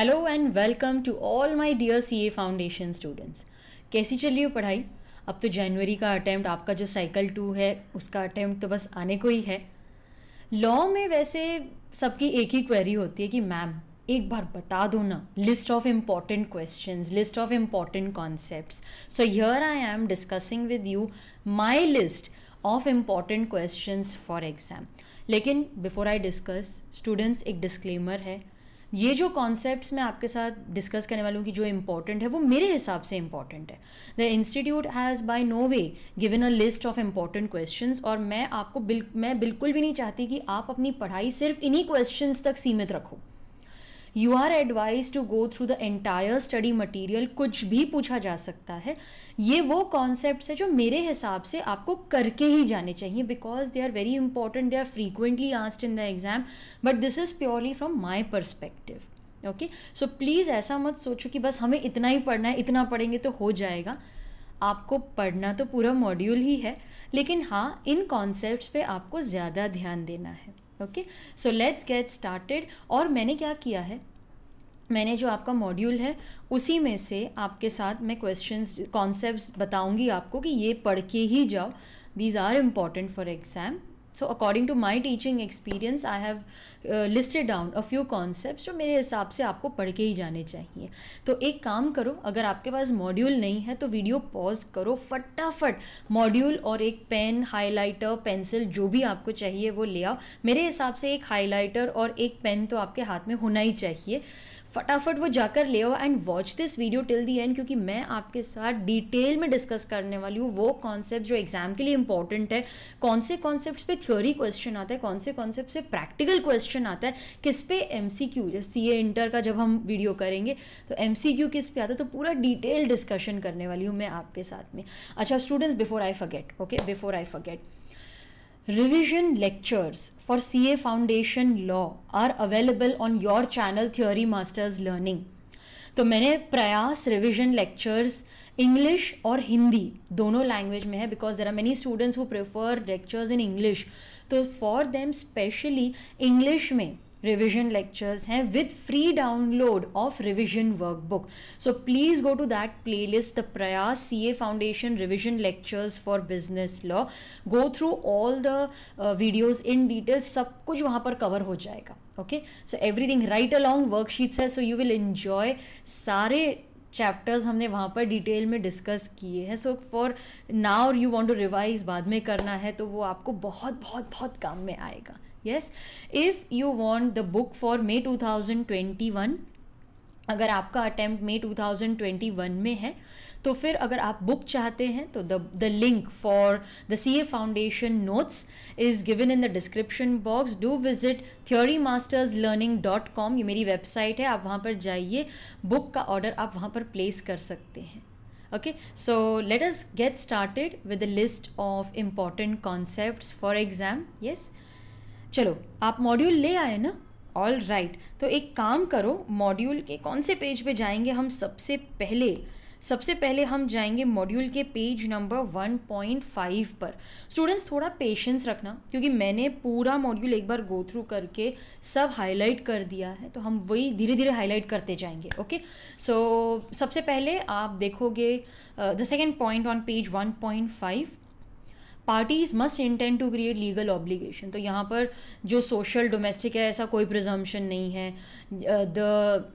Hello and welcome to all my dear CA foundation students कैसी चल रही हो पढ़ाई अब तो जनवरी का अटैम्प्ट आपका जो साइकिल टू है उसका अटैम्प्ट तो बस आने को ही है लॉ में वैसे सबकी एक ही क्वेरी होती है कि मैम एक बार बता दो ना list of important question list of important concept so here I am discussing with you my list of important question for exam लेकिन बिफोर आई डिस्कस स्टूडेंट्स एक डिस्क्लेमर है ये जो कॉन्सेप्ट मैं आपके साथ डिस्कस करने वाली हूँ कि जो इंपॉर्टेंट है वो मेरे हिसाब से इंपॉर्टेंट है the institute has by no way given a list of important question और मैं आपको बिल मैं बिल्कुल भी नहीं चाहती कि आप अपनी पढ़ाई सिर्फ इन्हीं क्वेश्चन तक सीमित रखो you are advise to go through the entire study material कुछ भी पूछा जा सकता है ये वो कॉन्सेप्ट है जो मेरे हिसाब से आपको करके ही जाने चाहिए because they are very important they are frequently asked in the exam but this is purely from my perspective okay so please ऐसा मत सोचो कि बस हमें इतना ही पढ़ना है इतना पढ़ेंगे तो हो जाएगा आपको पढ़ना तो पूरा मॉड्यूल ही है लेकिन हाँ इन कॉन्सेप्ट्स पे आपको ज़्यादा ध्यान देना है okay so let's get started और मैंने क्या किया है मैंने जो आपका मॉड्यूल है उसी में से आपके साथ मैं क्वेश्चंस कॉन्सेप्ट्स बताऊंगी आपको कि ये पढ़ के ही जाओ these are important for exam so according to my teaching experience I have listed down a few concept जो मेरे हिसाब से आपको पढ़ के ही जाने चाहिए तो एक काम करो अगर आपके पास मॉड्यूल नहीं है तो वीडियो पॉज करो फटाफट मॉड्यूल और एक पेन हाईलाइटर पेंसिल जो भी आपको चाहिए वो ले आओ मेरे हिसाब से एक हाईलाइटर और एक पेन तो आपके हाथ में होना ही चाहिए फटाफट वो जाकर ले आओ and watch this video till the end क्योंकि मैं आपके साथ डिटेल में डिस्कस करने वाली हूँ वो कॉन्सेप्ट जो एग्जाम के लिए इंपॉर्टेंट है कौन से कॉन्सेप्ट पे थ्योरी क्वेश्चन आता है कौन से कॉन्सेप्ट पे प्रैक्टिकल क्वेश्चन आता है किस पे एम सी क्यू जैसे सी ए इंटर का जब हम वीडियो करेंगे तो एम सी क्यू किस पे आता है तो पूरा डिटेल डिस्कशन करने वाली हूँ मैं आपके साथ में अच्छा students before I forget okay before I forget Revision lectures for CA Foundation Law are available on your channel Theory Masters Learning. तो मैंने प्रयास रिविजन लेक्चर्स इंग्लिश और हिंदी दोनों लैंग्वेज में है because there are many students who prefer lectures in English तो for them specially English में revision lectures हैं with free download of revision workbook so please go to that playlist the Prayas C A foundation revision lectures for business law go through all the videos in details सब कुछ वहाँ पर cover हो जाएगा okay so everything right along worksheets है so you will enjoy सारे chapters हमने वहाँ पर डिटेल में डिस्कस किए हैं so for now you want to revise बाद में करना है तो वो आपको बहुत बहुत बहुत काम में आएगा yes if you want the book for May two thousand twenty one अगर आपका attempt May two thousand twenty one में है तो फिर अगर आप बुक चाहते हैं तो the the link for the C A foundation notes is given in the description box do visit Theory masters learning dot com ये मेरी वेबसाइट है आप वहाँ पर जाइए बुक का ऑर्डर आप वहाँ पर प्लेस कर सकते हैं okay so let us get started with the list of important concept for exam yes चलो आप मॉड्यूल ले आए ना ऑल राइट right. तो एक काम करो मॉड्यूल के कौन से पेज पे जाएंगे हम सबसे पहले सबसे पहले हम जाएंगे मॉड्यूल के पेज नंबर 1.5 पर स्टूडेंट्स थोड़ा पेशेंस रखना क्योंकि मैंने पूरा मॉड्यूल एक बार गो थ्रू करके सब हाईलाइट कर दिया है तो हम वही धीरे धीरे हाईलाइट करते जाएंगे ओके सो so, सबसे पहले आप देखोगे the second point on page 1.5 parties must intend to create legal obligation तो यहाँ पर जो सोशल डोमेस्टिक है ऐसा कोई प्रिजम्पन नहीं है द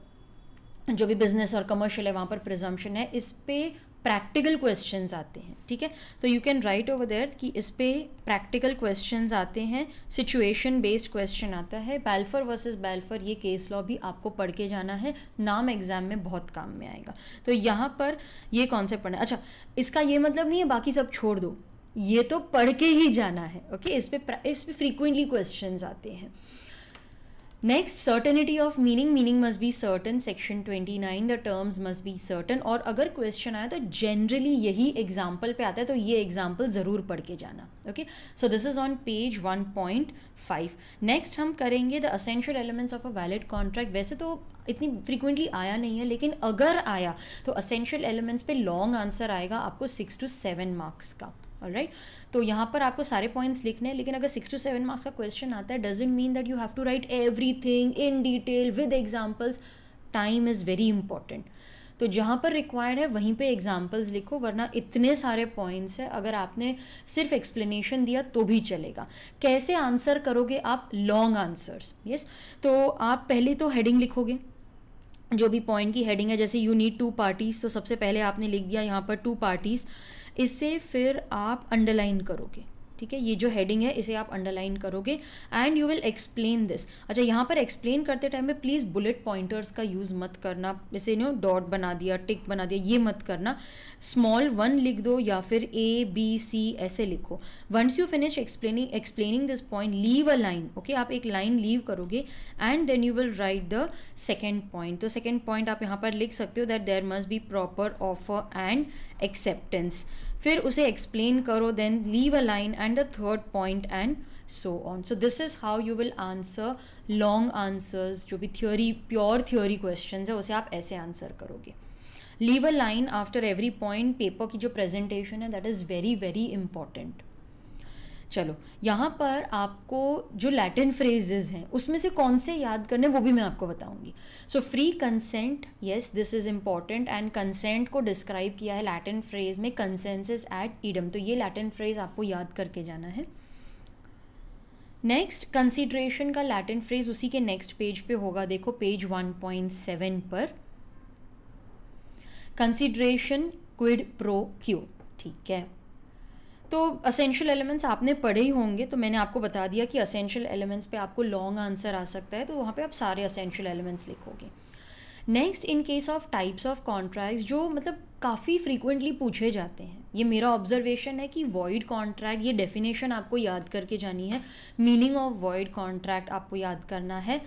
जो भी बिजनेस और कमर्शियल है वहाँ पर प्रिजम्पन है इस पर प्रैक्टिकल क्वेश्चंस आते हैं ठीक है तो you can write over there कि इस पे प्रैक्टिकल क्वेश्चंस आते हैं सिचुएशन बेस्ड क्वेश्चन आता है बैल्फर वर्सेस बैल्फर ये केस लॉ भी आपको पढ़ के जाना है नाम एग्जाम में बहुत काम में आएगा तो यहाँ पर ये कॉन्सेप्ट पढ़ना अच्छा इसका ये मतलब नहीं है बाकी सब छोड़ दो ये तो पढ़ के ही जाना है ओके इस पर इस पर फ्रीक्वेंटली क्वेश्चन आते हैं next certainty of meaning meaning must be certain section twenty nine the terms must be certain और अगर क्वेश्चन आया तो जनरली यही एग्जाम्पल पे आता है तो ये एग्जाम्पल ज़रूर पढ़ के जाना okay so this is on page one point five next हम करेंगे the essential elements of a valid contract वैसे तो इतनी फ्रिक्वेंटली आया नहीं है लेकिन अगर आया तो असेंशियल एलिमेंट्स पे लॉन्ग आंसर आएगा आपको सिक्स टू सेवन मार्क्स का राइट तो यहाँ पर आपको सारे पॉइंट्स लिखने हैं लेकिन अगर सिक्स टू सेवन मार्क्स का क्वेश्चन आता है doesn't mean that you have to write everything in detail with examples time is very important तो जहाँ पर रिक्वायर्ड है वहीं पे एग्जाम्पल्स लिखो वरना इतने सारे पॉइंट्स हैं अगर आपने सिर्फ एक्सप्लेनेशन दिया तो भी चलेगा कैसे आंसर करोगे आप लॉन्ग आंसर्स यस तो आप पहले तो हेडिंग लिखोगे जो भी पॉइंट की हेडिंग है जैसे यू नीड टू पार्टीज़ तो सबसे पहले आपने लिख दिया यहाँ पर टू पार्टीज़ इसे फिर आप अंडरलाइन करोगे ठीक है ये जो हेडिंग है इसे आप अंडरलाइन करोगे and you will explain this अच्छा यहाँ पर एक्सप्लेन करते टाइम में प्लीज़ बुलेट पॉइंटर्स का यूज़ मत करना जैसे नो डॉट बना दिया टिक बना दिया ये मत करना स्मॉल वन लिख दो या फिर ए बी सी ऐसे लिखो once you finish explaining explaining this point leave a line okay आप एक लाइन लीव करोगे and then you will write the second point तो सेकेंड पॉइंट आप यहाँ पर लिख सकते हो that there must be proper offer and acceptance फिर उसे एक्सप्लेन करो then leave a line and the third point and so on so this is how you will answer long answers जो भी थ्योरी प्योर थ्योरी क्वेश्चन है उसे आप ऐसे answer करोगे leave a line after every point paper की जो presentation है that is very very important चलो यहाँ पर आपको जो लैटिन फ्रेजेज हैं उसमें से कौन से याद करने वो भी मैं आपको बताऊंगी so free consent yes this is important and consent को डिस्क्राइब किया है लैटिन फ्रेज में कंसेंसिस एट ईडम तो ये लैटिन फ्रेज आपको याद करके जाना है नेक्स्ट कंसिड्रेशन का लैटिन फ्रेज उसी के नेक्स्ट पेज पे होगा देखो पेज 1.7 पर कंसिड्रेशन क्विड प्रो क्यू ठीक है तो असेंशियल एलिमेंट्स आपने पढ़े ही होंगे तो मैंने आपको बता दिया कि असेंशियल एलिमेंट्स पे आपको लॉन्ग आंसर आ सकता है तो वहाँ पे आप सारे असेंशियल एलिमेंट्स लिखोगे next in case of types of contract जो मतलब काफ़ी फ्रीक्वेंटली पूछे जाते हैं ये मेरा ऑब्जर्वेशन है कि वॉइड कॉन्ट्रैक्ट ये डेफिनेशन आपको याद करके जानी है मीनिंग ऑफ वॉइड कॉन्ट्रैक्ट आपको याद करना है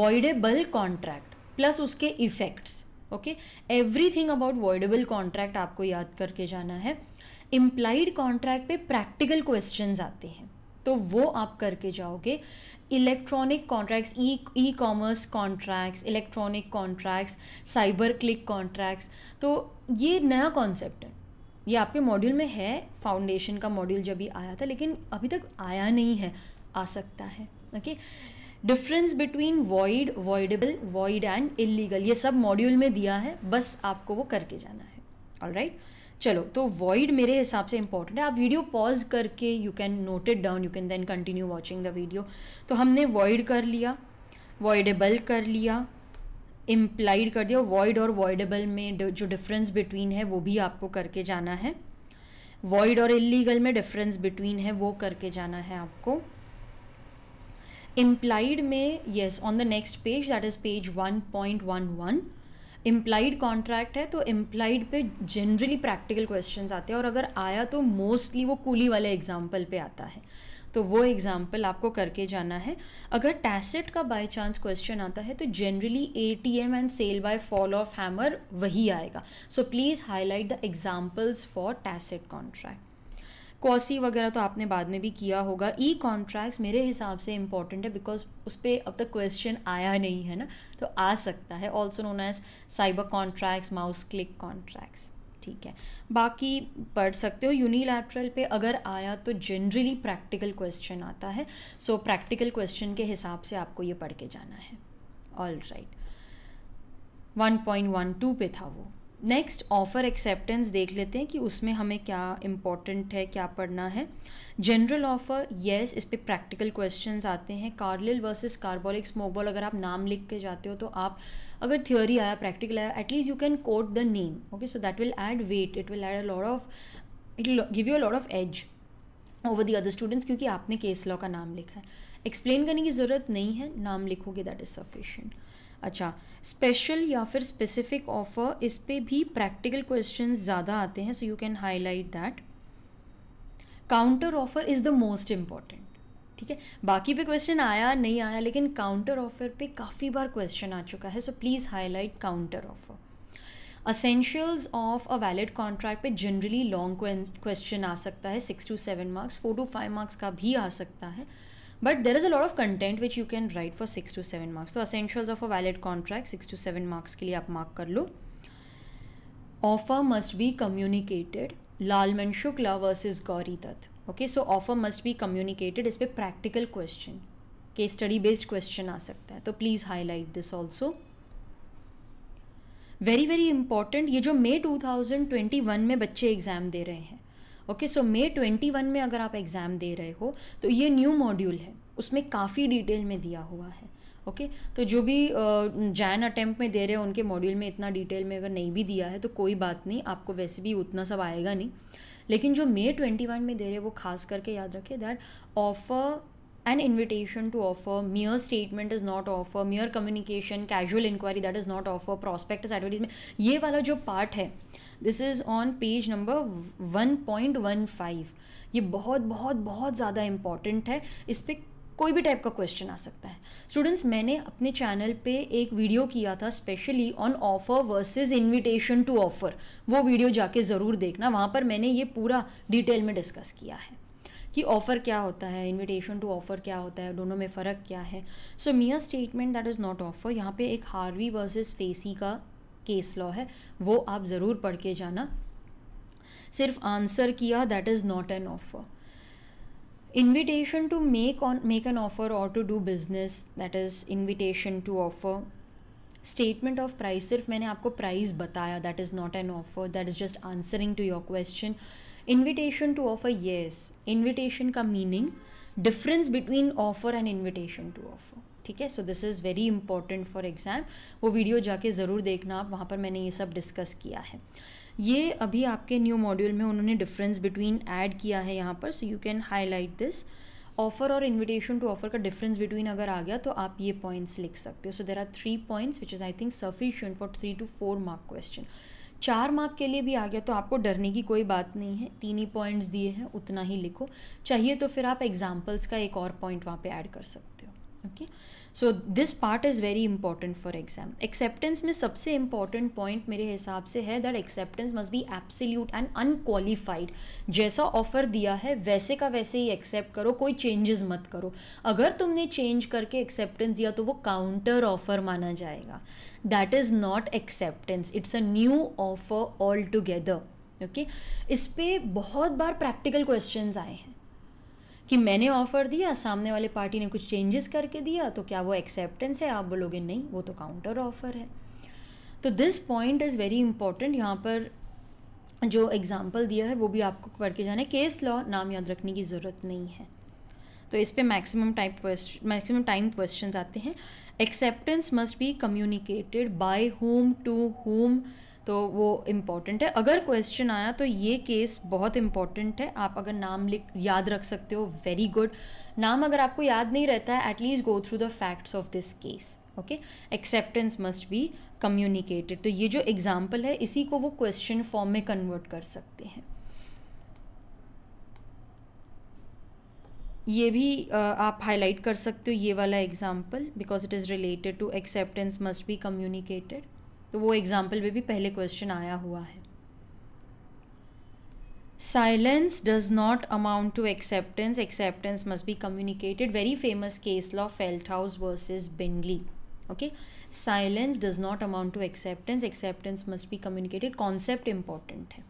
वॉइडेबल कॉन्ट्रैक्ट प्लस उसके effects okay everything about voidable contract आपको याद करके जाना है इम्प्लाइड कॉन्ट्रैक्ट पे प्रैक्टिकल क्वेश्चन आते हैं तो वो आप करके जाओगे electronic contracts e e commerce contracts electronic contracts cyber click contracts तो ये नया कॉन्सेप्ट है ये आपके मॉड्यूल में है फाउंडेशन का मॉड्यूल जब भी आया था लेकिन अभी तक आया नहीं है आ सकता है okay difference between void voidable void and illegal ये सब मॉड्यूल में दिया है बस आपको वो करके जाना है ऑल राइट right? चलो तो वॉइड मेरे हिसाब से इंपॉर्टेंट है आप वीडियो पॉज करके you can note it down you can then continue watching the video तो हमने वॉइड कर लिया वॉइडेबल कर लिया इम्प्लाइड कर दिया वॉइड और वॉइडेबल में जो डिफरेंस बिटवीन है वो भी आपको करके जाना है वॉइड और इलीगल में डिफरेंस बिटवीन है वो करके जाना है आपको इम्प्लाइड में yes on the next page that is page one point one one implied contract है तो इम्प्लाइड पे जनरली प्रैक्टिकल क्वेश्चन आते हैं और अगर आया तो मोस्टली वो कूली वाले एग्जाम्पल पे आता है तो वो एग्जाम्पल आपको करके जाना है अगर टैसेट का बाय चांस क्वेश्चन आता है तो generally A T M and sale by fall of hammer वही आएगा so please highlight the examples for tacit contract quasi वगैरह तो आपने बाद में भी किया होगा ई कॉन्ट्रैक्ट्स मेरे हिसाब से इंपॉर्टेंट है बिकॉज उस पर अब तक क्वेश्चन आया नहीं है ना तो आ सकता है also known as cyber contracts mouse click contracts ठीक है बाकी पढ़ सकते हो यूनिलैटरल पे अगर आया तो जनरली प्रैक्टिकल क्वेश्चन आता है सो प्रैक्टिकल क्वेश्चन के हिसाब से आपको ये पढ़ के जाना है all right one point one two पे था वो नेक्स्ट ऑफ़र एक्सेप्टेंस देख लेते हैं कि उसमें हमें क्या इम्पोर्टेंट है क्या पढ़ना है जनरल ऑफ़र येस इस पर प्रैक्टिकल क्वेश्चन आते हैं कार्लिल वर्सेस कार्बोलिक स्मोकबॉल अगर आप नाम लिख के जाते हो तो आप अगर थ्योरी आया प्रैक्टिकल आया at least you can quote the name okay so that will add weight it will add a lot of it give you a lot of edge over the other students क्योंकि आपने case law का नाम लिखा है explain करने की ज़रूरत नहीं है नाम लिखोगे दैट इज़ सफिशेंट अच्छा स्पेशल या फिर स्पेसिफिक ऑफर इस पर भी प्रैक्टिकल क्वेश्चन ज़्यादा आते हैं so you can highlight that counter offer is the most important ठीक है बाकी पे क्वेश्चन आया नहीं आया लेकिन काउंटर ऑफर पे काफ़ी बार क्वेश्चन आ चुका है so please highlight counter offer essentials of a valid contract पे जनरली लॉन्ग क्वेश्चन आ सकता है six to seven marks four to five marks का भी आ सकता है but there is a lot of content which you can write for six to seven marks तो essential of a valid contract six to seven marks के लिए आप mark कर लो offer must be communicated Lalman Shukla versus Gauri Dutt okay so offer must be communicated इस पर practical question के study based question आ सकता है तो please highlight this also very very important ये जो May two thousand twenty one में बच्चे एग्जाम दे रहे हैं ओके सो मे 21 में अगर आप एग्ज़ाम दे रहे हो तो ये न्यू मॉड्यूल है उसमें काफ़ी डिटेल में दिया हुआ है ओके okay? तो जो भी जैन अटेम्प्ट में दे रहे हैं उनके मॉड्यूल में इतना डिटेल में अगर नहीं भी दिया है तो कोई बात नहीं आपको वैसे भी उतना सब आएगा नहीं लेकिन जो मे वन में दे रहे हैं वो खास करके याद रखे that offer an invitation to offer mere statement is not offer mere communication casual inquiry that is not offer prospectus advertisement ये वाला जो पार्ट है this is on page number one point one five ये बहुत बहुत बहुत ज़्यादा important है इस पर कोई भी टाइप का क्वेश्चन आ सकता है स्टूडेंट्स मैंने अपने चैनल पे एक वीडियो किया था specially on offer versus invitation to offer वो वीडियो जाके ज़रूर देखना वहाँ पर मैंने ये पूरा डिटेल में डिस्कस किया है कि ऑफ़र क्या होता है इनविटेशन टू ऑफ़र क्या होता है दोनों में फ़र्क क्या है so mere statement that is not offer यहाँ पे एक हार्वी वर्सेस फेसी का केस लॉ है वो आप ज़रूर पढ़ के जाना सिर्फ आंसर किया that is not an offer invitation to make on make an offer और to do business that is invitation to offer statement of price सिर्फ मैंने आपको प्राइस बताया that is not an offer that is just answering to your question invitation to offer yes invitation का meaning difference between offer and invitation to offer ठीक है so this is very important for exam वो video जाके ज़रूर देखना आप वहाँ पर मैंने ये सब डिस्कस किया है ये अभी आपके न्यू मॉड्यूल में उन्होंने डिफरेंस बिटवीन ऐड किया है यहाँ पर so you can highlight this offer और इन्विटेशन टू ऑफर का डिफरेंस बिटवीन अगर आ गया तो आप ये पॉइंट्स लिख सकते हो so there are three points which is I think sufficient for three to four mark question चार मार्क के लिए भी आ गया तो आपको डरने की कोई बात नहीं है तीन ही पॉइंट्स दिए हैं उतना ही लिखो चाहिए तो फिर आप एग्जाम्पल्स का एक और पॉइंट वहाँ पे ऐड कर सकते हो okay so this part is very important for exam acceptance में सबसे इंपॉर्टेंट पॉइंट मेरे हिसाब से है that acceptance must be absolute and unqualified जैसा ऑफर दिया है वैसे का वैसे ही एक्सेप्ट करो कोई चेंजेस मत करो अगर तुमने चेंज करके एक्सेप्टेंस दिया तो वो काउंटर ऑफर माना जाएगा that is not acceptance it's a new offer altogether okay इस पर बहुत बार प्रैक्टिकल क्वेश्चन आए हैं कि मैंने ऑफ़र दिया सामने वाले पार्टी ने कुछ चेंजेस करके दिया तो क्या वो एक्सेप्टेंस है आप बोलोगे नहीं वो तो काउंटर ऑफ़र है तो this point is very important यहाँ पर जो एग्ज़ाम्पल दिया है वो भी आपको पढ़ के जाना है केस लॉ नाम याद रखने की ज़रूरत नहीं है तो इस पर maximum type maximum time question आते हैं acceptance must be communicated by home to home तो वो इम्पॉर्टेंट है अगर क्वेश्चन आया तो ये केस बहुत इम्पॉर्टेंट है आप अगर नाम लिख याद रख सकते हो वेरी गुड नाम अगर आपको याद नहीं रहता है at least go through the facts of this case okay acceptance must be communicated तो ये जो एग्जाम्पल है इसी को वो क्वेश्चन फॉर्म में कन्वर्ट कर सकते हैं ये भी uh, आप हाईलाइट कर सकते हो ये वाला example because it is related to acceptance must be communicated तो वो एग्जाम्पल में भी पहले क्वेश्चन आया हुआ है silence does not amount to acceptance acceptance must be communicated very famous case law Felthouse versus Bindley okay silence does not amount to acceptance acceptance must be communicated concept important है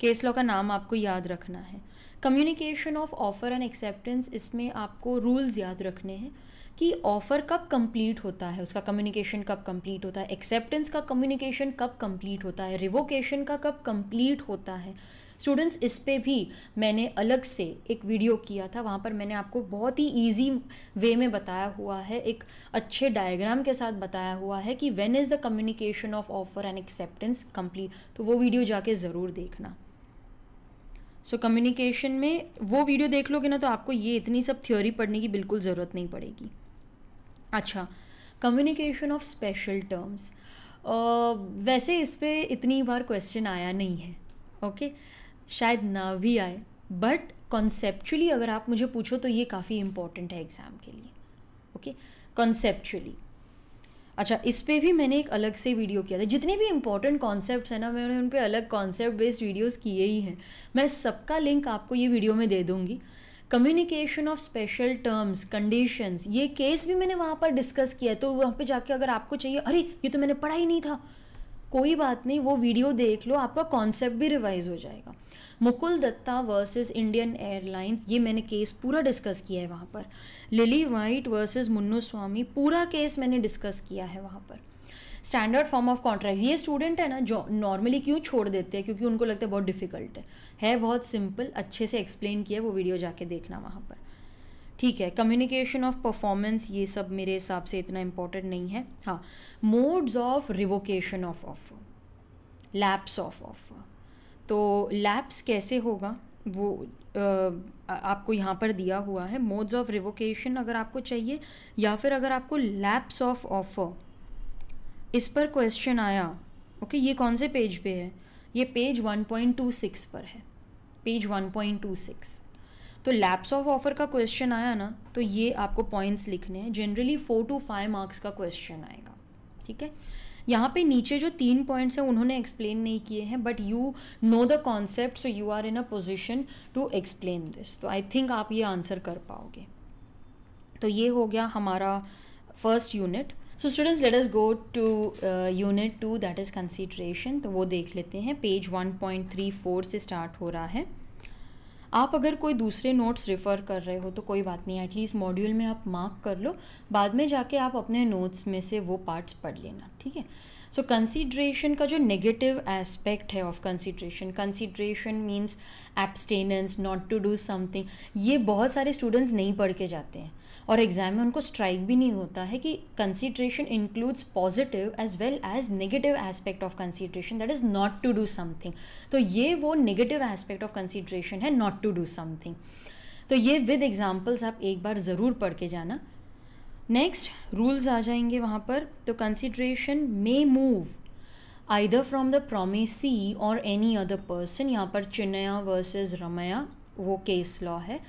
case law का नाम आपको याद रखना है communication of offer and acceptance इसमें आपको rules याद रखने हैं कि ऑफ़र कब कंप्लीट होता है उसका कम्युनिकेशन कब कंप्लीट होता है एक्सेप्टेंस का कम्युनिकेशन कब कंप्लीट होता है रिवोकेशन का कब कंप्लीट होता है स्टूडेंट्स इस पर भी मैंने अलग से एक वीडियो किया था वहाँ पर मैंने आपको बहुत ही ईजी वे में बताया हुआ है एक अच्छे डायग्राम के साथ बताया हुआ है कि when is the communication of offer and acceptance complete तो वो वीडियो जाके ज़रूर देखना सो so, कम्युनिकेशन में वो वीडियो देख लोगे ना तो आपको ये इतनी सब थ्योरी पढ़ने की बिल्कुल ज़रूरत नहीं पड़ेगी अच्छा कम्युनिकेशन ऑफ स्पेशल टर्म्स वैसे इस पर इतनी बार क्वेश्चन आया नहीं है ओके okay? शायद ना भी आए बट कॉन्सेप्चुअली अगर आप मुझे पूछो तो ये काफ़ी इम्पोर्टेंट है एग्ज़ाम के लिए ओके okay? कॉन्सेप्चुअली अच्छा इस पर भी मैंने एक अलग से वीडियो किया था जितने भी इम्पोर्टेंट कॉन्सेप्ट हैं ना मैंने उन पर अलग कॉन्सेप्ट बेस्ड वीडियोस किए ही हैं मैं सबका लिंक आपको ये वीडियो में दे दूँगी communication of special terms conditions ये केस भी मैंने वहाँ पर डिस्कस किया तो वहाँ पे जाके अगर आपको चाहिए अरे ये तो मैंने पढ़ा ही नहीं था कोई बात नहीं वो वीडियो देख लो आपका कॉन्सेप्ट भी रिवाइज हो जाएगा Mukul Dutta versus Indian Airlines ये मैंने केस पूरा डिस्कस किया है वहाँ पर Lily White versus Munnu Swamy पूरा केस मैंने डिस्कस किया है वहाँ पर स्टैंडर्ड फॉर्म ऑफ कॉन्ट्रैक्ट ये स्टूडेंट है ना जो नॉर्मली क्यों छोड़ देते हैं क्योंकि उनको लगता है बहुत डिफिकल्ट है है बहुत सिंपल अच्छे से एक्सप्लेन किया वो वीडियो जाके देखना वहाँ पर ठीक है कम्युनिकेशन ऑफ परफॉर्मेंस ये सब मेरे हिसाब से इतना इम्पोर्टेंट नहीं है हाँ modes of revocation of offer lapse of offer तो लैप्स कैसे होगा वो आ, आपको यहाँ पर दिया हुआ है मोड्स ऑफ रिवोकेशन अगर आपको चाहिए या फिर अगर आपको लैप्स ऑफ ऑफर इस पर क्वेश्चन आया ओके okay, ये कौन से पेज पे है ये पेज 1.26 पर है पेज 1.26 तो लैप्स ऑफ ऑफर का क्वेश्चन आया ना तो ये आपको पॉइंट्स लिखने हैं generally four to five marks का क्वेश्चन आएगा ठीक है यहाँ पे नीचे जो तीन पॉइंट्स हैं उन्होंने एक्सप्लेन नहीं किए हैं but you know the concept so you are in a position to explain this तो आई थिंक आप ये आंसर कर पाओगे तो ये हो गया हमारा first unit so students let us go to unit two that is consideration तो वो देख लेते हैं पेज 1.34 से स्टार्ट हो रहा है आप अगर कोई दूसरे नोट्स रिफर कर रहे हो तो कोई बात नहीं एटलीस्ट मॉड्यूल में आप मार्क कर लो बाद में जाके आप अपने नोट्स में से वो पार्ट्स पढ़ लेना ठीक है सो कंसिड्रेशन का जो नेगेटिव एस्पेक्ट है of consideration consideration means abstinence not to do something ये बहुत सारे स्टूडेंट्स नहीं पढ़ के जाते हैं और एग्ज़ाम में उनको स्ट्राइक भी नहीं होता है कि consideration includes positive as well as negative aspect of consideration that is not to do something तो ये वो नेगेटिव एस्पेक्ट ऑफ कंसिड्रेशन है नॉट टू डू समथिंग तो ये विद एग्जाम्पल्स आप एक बार ज़रूर पढ़ के जाना नेक्स्ट रूल्स आ जाएंगे वहाँ पर तो consideration may move either from the promisee और एनी अदर पर्सन यहाँ पर चिन्नया वर्सेज रमया वो केस लॉ है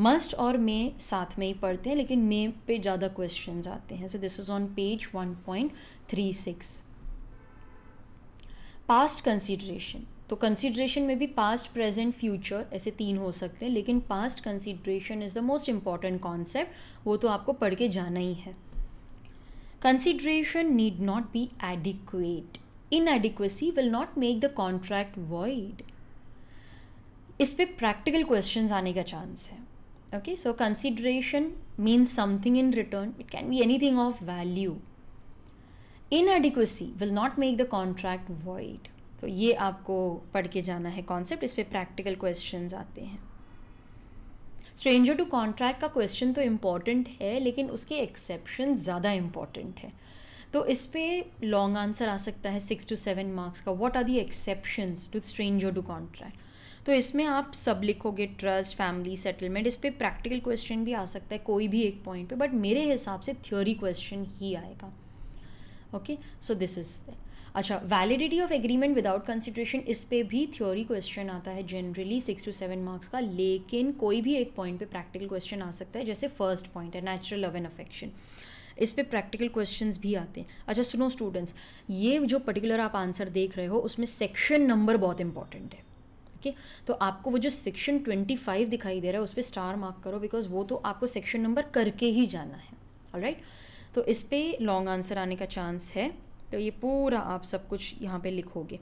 मस्ट और मे साथ में ही पढ़ते हैं लेकिन मे पे ज़्यादा क्वेश्चन आते हैं so this is on page one point three six past consideration तो कंसिड्रेशन में भी पास्ट प्रेजेंट फ्यूचर ऐसे तीन हो सकते हैं लेकिन past consideration is the most important concept वो तो आपको पढ़ के जाना ही है consideration need not be adequate inadequacy will not make the contract void इस पर प्रैक्टिकल क्वेश्चन आने का चांस है okay so consideration means something in return it can be anything of value inadequacy will not make the contract void तो ये आपको पढ़ के जाना है कॉन्सेप्ट इस पर प्रैक्टिकल क्वेश्चन आते हैं स्ट्रेंजर टू कॉन्ट्रैक्ट का क्वेश्चन तो इम्पॉर्टेंट है लेकिन उसके एक्सेप्शन ज़्यादा इम्पॉर्टेंट है तो इस पर लॉन्ग आंसर आ सकता है सिक्स टू सेवन मार्क्स का what are the exception to stranger to contract तो इसमें आप सब लिखोगे ट्रस्ट फैमिली सेटलमेंट इस पर प्रैक्टिकल क्वेश्चन भी आ सकता है कोई भी एक पॉइंट पे बट मेरे हिसाब से थ्योरी क्वेश्चन ही आएगा ओके सो दिस इज अच्छा validity of agreement without consideration इस पर भी थ्योरी क्वेश्चन आता है generally six to seven marks का लेकिन कोई भी एक पॉइंट पे प्रैक्टिकल क्वेश्चन आ सकता है जैसे फर्स्ट पॉइंट है नेचुरल लव एंड अफेक्शन इस पर प्रैक्टिकल क्वेश्चन भी आते हैं अच्छा सुनो स्टूडेंट्स ये जो पर्टिकुलर आप आंसर देख रहे हो उसमें सेक्शन नंबर बहुत इंपॉर्टेंट है ओके तो आपको वो जो सेक्शन ट्वेंटी फाइव दिखाई दे रहा है उस पर स्टार मार्क करो बिकॉज वो तो आपको सेक्शन नंबर करके ही जाना है ऑल राइट तो इस पर लॉन्ग आंसर आने का चांस है तो ये पूरा आप सब कुछ यहाँ पे लिखोगे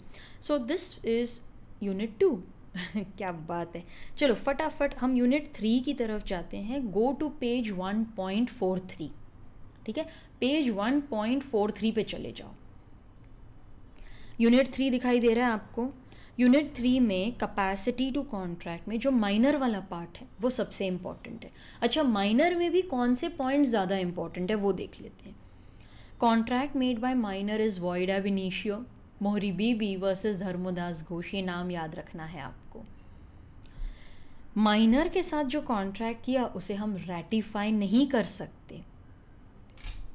so this is unit two क्या बात है चलो फटाफट हम यूनिट थ्री की तरफ जाते हैं go to page one point four three ठीक है page one point four three पे चले जाओ यूनिट थ्री दिखाई दे रहा है आपको यूनिट थ्री में कैपेसिटी टू कॉन्ट्रैक्ट में जो माइनर वाला पार्ट है वो सबसे इम्पॉर्टेंट है अच्छा माइनर में भी कौन से पॉइंट ज़्यादा इम्पॉर्टेंट है वो देख लेते हैं contract made by minor is void ab initio Mohori Bibi versus धर्मोदास Ghosh ये नाम याद रखना है आपको माइनर के साथ जो कॉन्ट्रैक्ट किया उसे हम रेटिफाई नहीं कर सकते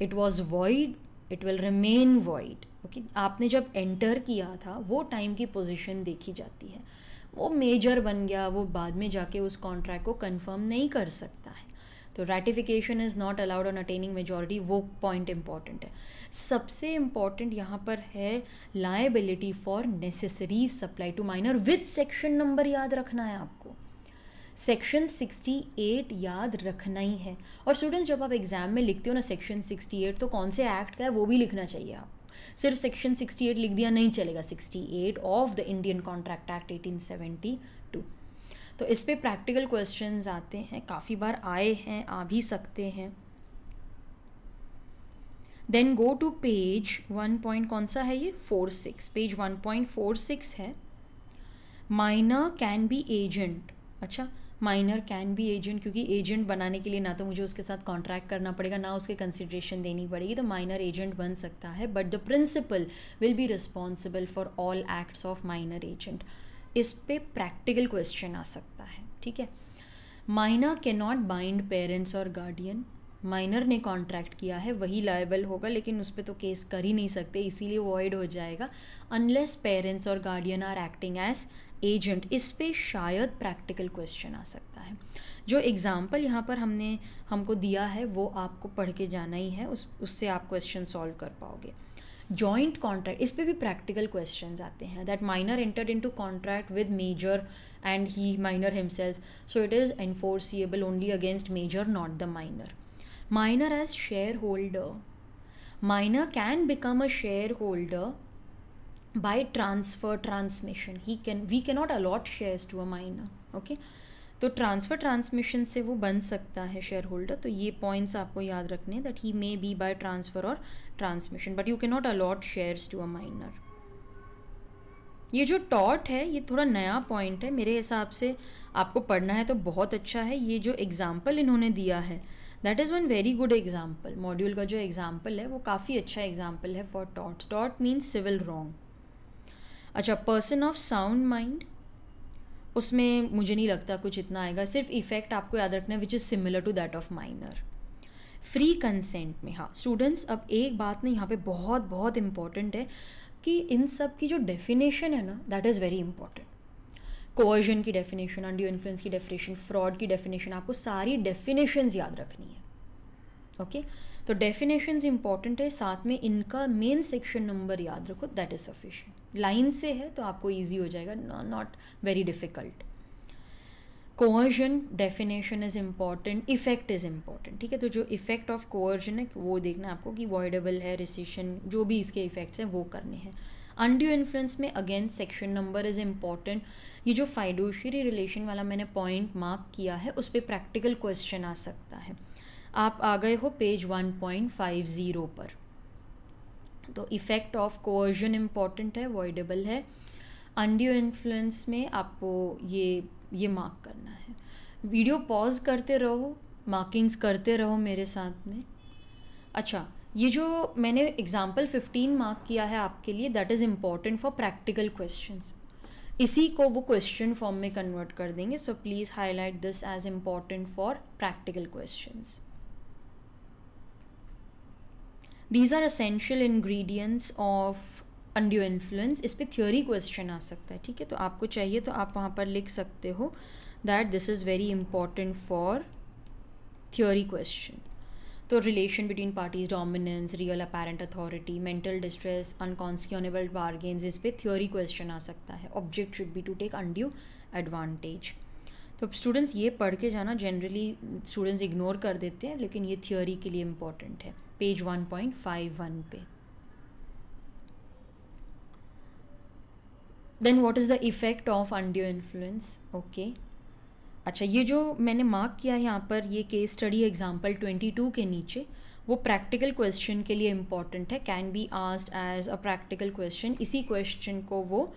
it was void it will remain void okay okay? आपने जब एंटर किया था वो टाइम की पोजीशन देखी जाती है वो मेजर बन गया वो बाद में जाके उस कॉन्ट्रैक्ट को कंफर्म नहीं कर सकता है तो ratification is not allowed on attaining majority वो पॉइंट इम्पॉर्टेंट है सबसे इम्पॉर्टेंट यहाँ पर है liability for necessary supply to minor with section number याद रखना है आपको सेक्शन 68 याद रखना ही है और स्टूडेंट्स जब आप एग्ज़ाम में लिखते हो ना सेक्शन 68 तो कौन से एक्ट का है वो भी लिखना चाहिए आपको सिर्फ सेक्शन 68 लिख दिया नहीं चलेगा 68 of the Indian contract act 1872 तो इस पर प्रैक्टिकल क्वेश्चन आते हैं काफ़ी बार आए हैं आ भी सकते हैं then go to page one point कौन सा है ये four six page one point four six है माइनर कैन बी एजेंट अच्छा माइनर कैन बी एजेंट क्योंकि एजेंट बनाने के लिए ना तो मुझे उसके साथ कॉन्ट्रैक्ट करना पड़ेगा ना उसके कंसिड्रेशन देनी पड़ेगी तो माइनर एजेंट बन सकता है but the principal will be responsible for all acts of minor agent इस पर प्रैक्टिकल क्वेश्चन आ सकता है ठीक है माइना के नॉट बाइंड पेरेंट्स और गार्डियन माइनर ने कॉन्ट्रैक्ट किया है वही लाइबल होगा लेकिन उस पर तो केस कर ही नहीं सकते इसीलिए वॉइड हो जाएगा अनलेस पेरेंट्स और guardian are acting as agent इस पर शायद प्रैक्टिकल क्वेश्चन आ सकता है जो एग्ज़ाम्पल यहाँ पर हमने हमको दिया है वो आपको पढ़ के जाना ही है उस उससे आप क्वेश्चन सॉल्व कर पाओगे जॉइंट कॉन्ट्रैक्ट इस पर भी प्रैक्टिकल क्वेश्चन आते हैं that minor entered into contract with major and he minor himself so it is enforceable only against major not the minor minor as shareholder minor can become a shareholder by transfer transmission he we we not allot shares to a minor okay तो transfer transmission से वो बन सकता है share holder तो ये points आपको याद रखने that he may be by transfer और transmission but you can not allot shares to a minor ये जो टॉट है ये थोड़ा नया पॉइंट है मेरे हिसाब से आपको पढ़ना है तो बहुत अच्छा है ये जो एग्ज़ाम्पल इन्होंने दिया है that is one very good example module का जो एग्ज़ाम्पल है वो काफ़ी अच्छा एग्जाम्पल है for taught taught means civil wrong अच्छा पर्सन ऑफ साउंड माइंड उसमें मुझे नहीं लगता कुछ इतना आएगा सिर्फ इफेक्ट आपको याद रखना है which is similar to that of minor free consent में हाँ स्टूडेंट्स अब एक बात ना यहाँ पे बहुत बहुत इम्पॉर्टेंट है कि इन सब की जो डेफिनेशन है ना that is very important coercion की डेफिनेशन अंडियो इन्फ्लुएंस की डेफिनेशन फ्रॉड की डेफिनेशन आपको सारी डेफिनेशन याद रखनी है ओके okay? तो डेफिनेशन इंपॉर्टेंट है साथ में इनका मेन सेक्शन नंबर याद रखो दैट इज़ सफिशेंट लाइन से है तो आपको ईजी हो जाएगा not very difficult coercion definition is important effect is important ठीक है तो जो इफेक्ट ऑफ कोअर्जन है वो देखना आपको कि वॉइडेबल है रिसिशन जो भी इसके इफेक्ट्स हैं वो करने हैं अनड्यू इन्फ्लुएंस में again section number is important ये जो फाइडोशरी रिलेशन वाला मैंने पॉइंट मार्क किया है उस पर प्रैक्टिकल क्वेश्चन आ सकता है आप आ गए हो पेज 1.50 पर तो इफ़ेक्ट ऑफ कोअर्जन इम्पॉर्टेंट है अवॉइडेबल है अंडियो इन्फ्लुएंस में आपको ये ये मार्क करना है वीडियो पॉज करते रहो मार्किंग्स करते रहो मेरे साथ में अच्छा ये जो मैंने एग्ज़ाम्पल फिफ्टीन मार्क किया है आपके लिए that is important for practical question इसी को वो क्वेश्चन फॉर्म में कन्वर्ट कर देंगे so please highlight this as important for practical questions these are essential ingredients of undue influence इस पर थ्योरी क्वेश्चन आ सकता है ठीक है तो आपको चाहिए तो आप वहाँ पर लिख सकते हो that this is very important for theory question तो relation between parties dominance real apparent authority mental distress unconscionable bargains इस पर थ्योरी क्वेश्चन आ सकता है object should be to take undue advantage तो स्टूडेंट्स ये पढ़ के जाना जनरली स्टूडेंट्स इग्नोर कर देते हैं लेकिन ये थ्योरी के लिए इम्पॉर्टेंट है पेज 1.51 पे then what is the effect of undue influence okay अच्छा ये जो मैंने मार्क किया है यहाँ पर ये केस स्टडी एग्जाम्पल 22 के नीचे वो प्रैक्टिकल क्वेश्चन के लिए इम्पॉर्टेंट है can be asked as a practical question इसी क्वेश्चन को वो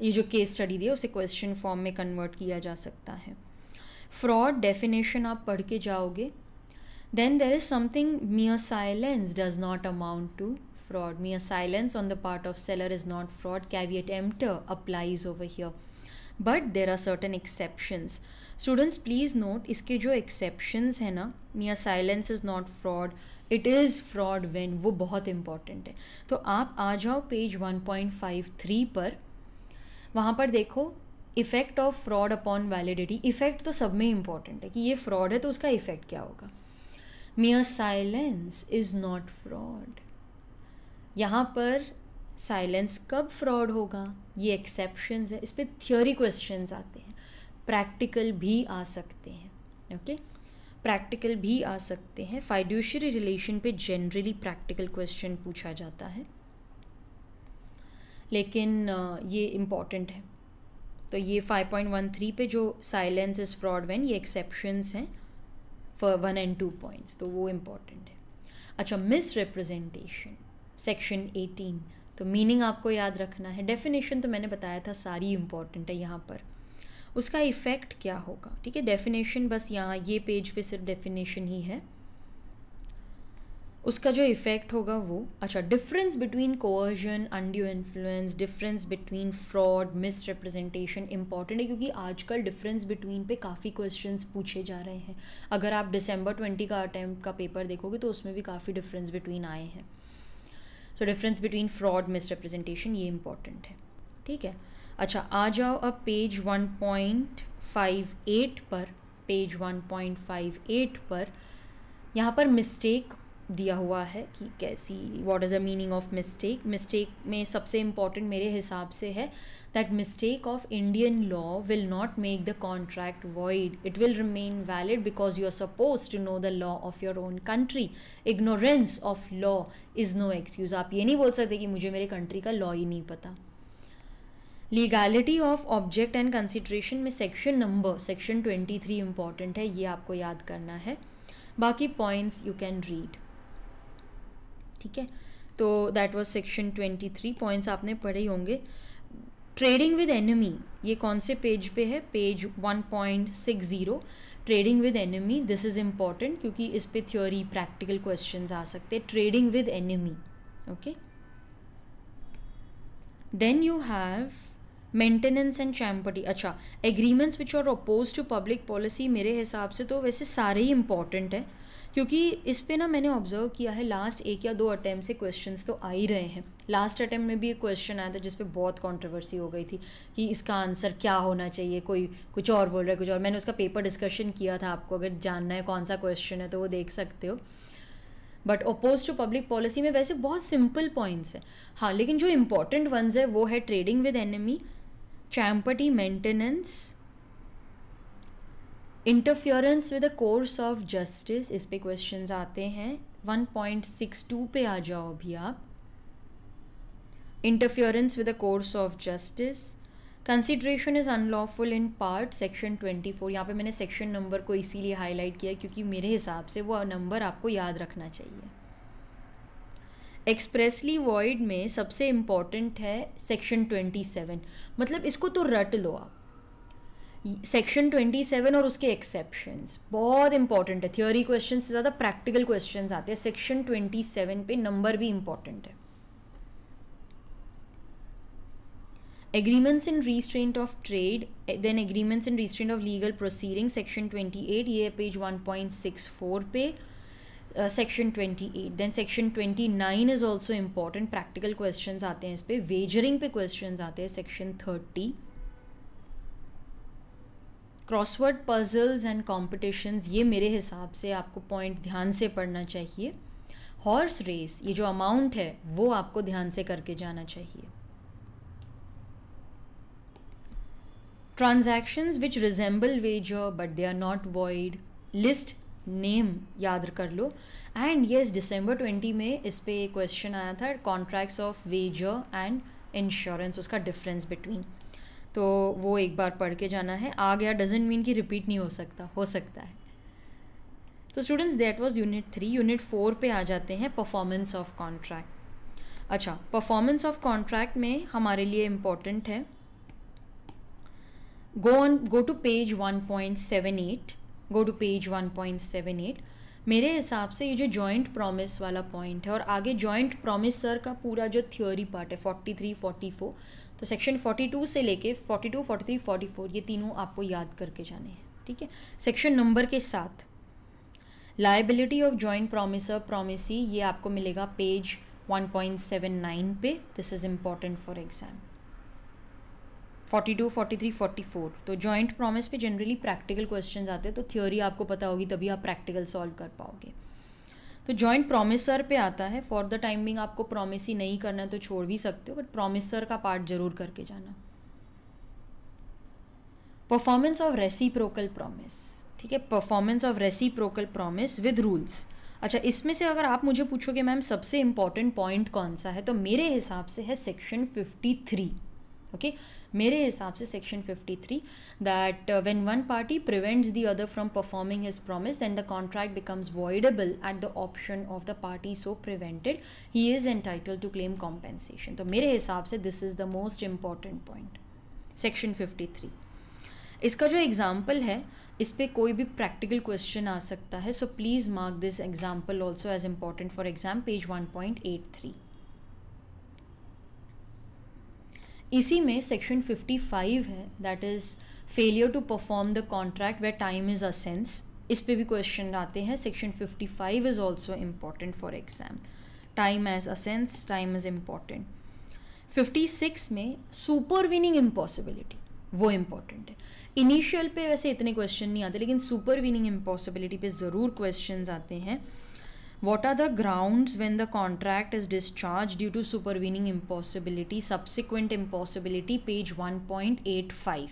ये जो केस स्टडी दी है उसे क्वेश्चन फॉर्म में कन्वर्ट किया जा सकता है फ्रॉड डेफिनेशन आप पढ़ के जाओगे Then there is something mere silence does not amount to fraud. Mere silence on the part of seller is not fraud. Caveat emptor applies over here. But there are certain exceptions. Students please note इसके जो exceptions हैं ना mere silence is not fraud it is fraud when वो बहुत important है तो आप आ जाओ पेज 1.53 पर वहाँ पर देखो effect of fraud upon validity effect तो सब में इम्पॉर्टेंट है कि ये फ्रॉड है तो उसका इफ़ेक्ट क्या होगा mere silence is not fraud यहाँ पर साइलेंस कब फ्रॉड होगा ये एक्सेप्शन है इस पर थियोरी क्वेश्चन आते हैं प्रैक्टिकल भी आ सकते हैं ओके okay? प्रैक्टिकल भी आ सकते हैं फाइड्यूशरी रिलेशन पे जनरली प्रैक्टिकल क्वेश्चन पूछा जाता है लेकिन ये इम्पॉर्टेंट है तो ये 5.13 पे जो साइलेंस इज़ फ्रॉड वैन ये एक्सेप्शंस हैं for one and two points तो वो इम्पॉर्टेंट है अच्छा मिस सेक्शन एटीन तो मीनिंग आपको याद रखना है डेफिनेशन तो मैंने बताया था सारी इम्पॉर्टेंट है यहाँ पर उसका इफ़ेक्ट क्या होगा ठीक है डेफिनेशन बस यहाँ ये पेज पे सिर्फ डेफिनेशन ही है उसका जो इफ़ेक्ट होगा वो अच्छा difference between coercion undue influence difference between fraud misrepresentation important है क्योंकि आजकल डिफरेंस बिटवीन पे काफ़ी क्वेश्चंस पूछे जा रहे हैं अगर आप डिसम्बर ट्वेंटी का अटैम्प्ट का पेपर देखोगे तो उसमें भी काफ़ी डिफरेंस बिटवीन आए हैं so difference between fraud misrepresentation ये इंपॉर्टेंट है ठीक है अच्छा आ जाओ अब page one point five eight पर page one point five eight पर यहाँ पर मिस्टेक दिया हुआ है कि कैसी what is the meaning of mistake mistake में सबसे इम्पॉर्टेंट मेरे हिसाब से है that mistake of Indian law will not make the contract void it will remain valid because you are suppose to know the law of your own country ignorance of law is no excuse आप ये नहीं बोल सकते कि मुझे मेरे country का law ही नहीं पता legality of object and consideration में section number section twenty three important है ये आपको याद करना है बाकी पॉइंट्स यू कैन रीड ठीक है तो दैट वाज सेक्शन 23 पॉइंट्स आपने पढ़े ही होंगे ट्रेडिंग विद एनिमी ये कौन से पेज पे है page 1.60 trading with enemy this is important क्योंकि इस पे थ्योरी प्रैक्टिकल क्वेश्चन आ सकते हैं trading with enemy okay then you have maintenance and champerty अच्छा agreements which are oppose to public policy मेरे हिसाब से तो वैसे सारे ही इम्पॉर्टेंट हैं क्योंकि इस पर ना मैंने ऑब्जर्व किया है लास्ट एक या दो अटैम्प से क्वेश्चन तो आ ही रहे हैं लास्ट अटैम्प्ट में भी एक क्वेश्चन आया था जिसपे बहुत कॉन्ट्रोवर्सी हो गई थी कि इसका आंसर क्या होना चाहिए कोई कुछ और बोल रहा है कुछ और मैंने उसका पेपर डिस्कशन किया था आपको अगर जानना है कौन सा क्वेश्चन है तो वो देख सकते हो but oppose to public policy में वैसे बहुत सिंपल पॉइंट्स हैं हाँ लेकिन जो इम्पोर्टेंट वंस है वो है trading with enemy champerty maintenance interference with the course of justice इस पे क्वेश्चन आते हैं 1.62 पे आ जाओ अभी आप interference with the course of justice consideration is unlawful in part section 24 four यहाँ पर मैंने सेक्शन नंबर को इसीलिए हाईलाइट किया क्योंकि मेरे हिसाब से वो नंबर आपको याद रखना चाहिए एक्सप्रेसली वॉइड में सबसे इम्पॉर्टेंट है सेक्शन 27 मतलब इसको तो रट लो आप सेक्शन 27 और उसके एक्सेप्शंस बहुत इंपॉर्टेंट है थियोरी क्वेश्चन से ज़्यादा प्रैक्टिकल क्वेश्चन आते हैं सेक्शन 27 पे नंबर भी इंपॉर्टेंट है agreements in restraint of trade then agreements in restraint of legal proceeding section 28 ये पेज 1.64 पे section twenty eight then section twenty nine is also important practical question आते हैं इस पर वेजरिंग पे क्वेश्चन आते हैं section thirty crossword puzzles and competitions ये मेरे हिसाब से आपको पॉइंट ध्यान से पढ़ना चाहिए हॉर्स रेस ये जो अमाउंट है वो आपको ध्यान से करके जाना चाहिए transactions which resemble wager but they are not void list name याद कर लो एंड येस दिसंबर ट्वेंटी में इस पर क्वेश्चन आया था contracts of wager and insurance उसका डिफरेंस बिटवीन तो वो एक बार पढ़ के जाना है आ गया डजेंट मीन कि रिपीट नहीं हो सकता हो सकता है तो students that was unit three unit four पे आ जाते हैं परफॉर्मेंस ऑफ कॉन्ट्रैक्ट अच्छा परफॉर्मेंस ऑफ कॉन्ट्रैक्ट में हमारे लिए इम्पॉर्टेंट है point seven eight go to page one point seven eight मेरे हिसाब से ये जो जॉइंट प्रॉमिस वाला पॉइंट है और आगे जॉइंट प्रॉमिस सर का पूरा जो थ्योरी पार्ट है फोर्टी थ्री फोर्टी फोर तो सेक्शन 42 से लेके 42, 43, 44 ये तीनों आपको याद करके जाने हैं ठीक है सेक्शन नंबर के साथ liability of joint promisor promisee ये आपको मिलेगा पेज 1.79 पे this is important for exam 42, 43, 44 तो जॉइंट प्रॉमिस पे जनरली प्रैक्टिकल क्वेश्चंस आते हैं तो थ्योरी आपको पता होगी तभी आप प्रैक्टिकल सॉल्व कर पाओगे तो जॉइंट प्रोमिसर पे आता है फॉर द टाइमिंग आपको प्रोमिस ही नहीं करना है तो छोड़ भी सकते हो बट प्रोमिसर का पार्ट जरूर करके जाना परफॉर्मेंस ऑफ प्रोकल प्रोमिस ठीक है performance of reciprocal promise with rules अच्छा इसमें से अगर आप मुझे पूछोगे मैम सबसे इंपॉर्टेंट पॉइंट कौन सा है तो मेरे हिसाब से है सेक्शन थ्री ओके okay? मेरे हिसाब से section 53 three that when one party prevents the other from performing his promise then the contract becomes voidable at the option of the party so prevented he is entitle to claim compensation तो मेरे हिसाब से this is the most important point section 53 three इसका जो example है इस पर कोई भी प्रैक्टिकल क्वेश्चन आ सकता है so please mark this example also as important for exam page one point eight three इसी में सेक्शन 55 है that is failure to perform the contract where time is essence इस पे भी क्वेश्चन आते हैं section 55 is also important for exam time as essence time is important 56 में supervening impossibility वो इम्पॉर्टेंट है initial पे वैसे इतने क्वेश्चन नहीं आते लेकिन सुपर विनिंग इम्पॉसिबिलिटी पे ज़रूर क्वेश्चन आते हैं What are the grounds when the contract is discharged due to supervening impossibility, subsequent impossibility, page 1.85.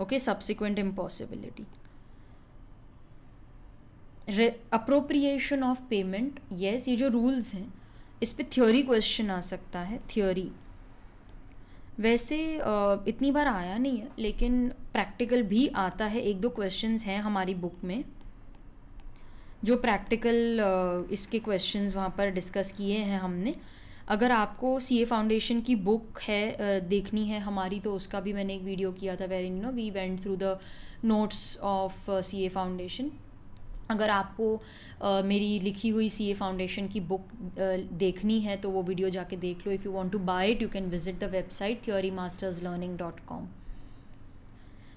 Okay, subsequent impossibility. Appropriation of payment yes ये जो रूल्स हैं इस पर थ्योरी क्वेश्चन आ सकता है थ्योरी वैसे इतनी बार आया नहीं है लेकिन प्रैक्टिकल भी आता है एक दो क्वेश्चंस हैं हमारी बुक में जो प्रैक्टिकल uh, इसके क्वेश्चंस वहाँ पर डिस्कस किए हैं हमने अगर आपको सी ए फाउंडेशन की बुक है uh, देखनी है हमारी तो उसका भी मैंने एक वीडियो किया था where in no we went through the notes of C A foundation अगर आपको uh, मेरी लिखी हुई सी ए फाउंडेशन की बुक uh, देखनी है तो वो वीडियो जाके देख लो if you want to buy it you can visit the website theory masters learning dot com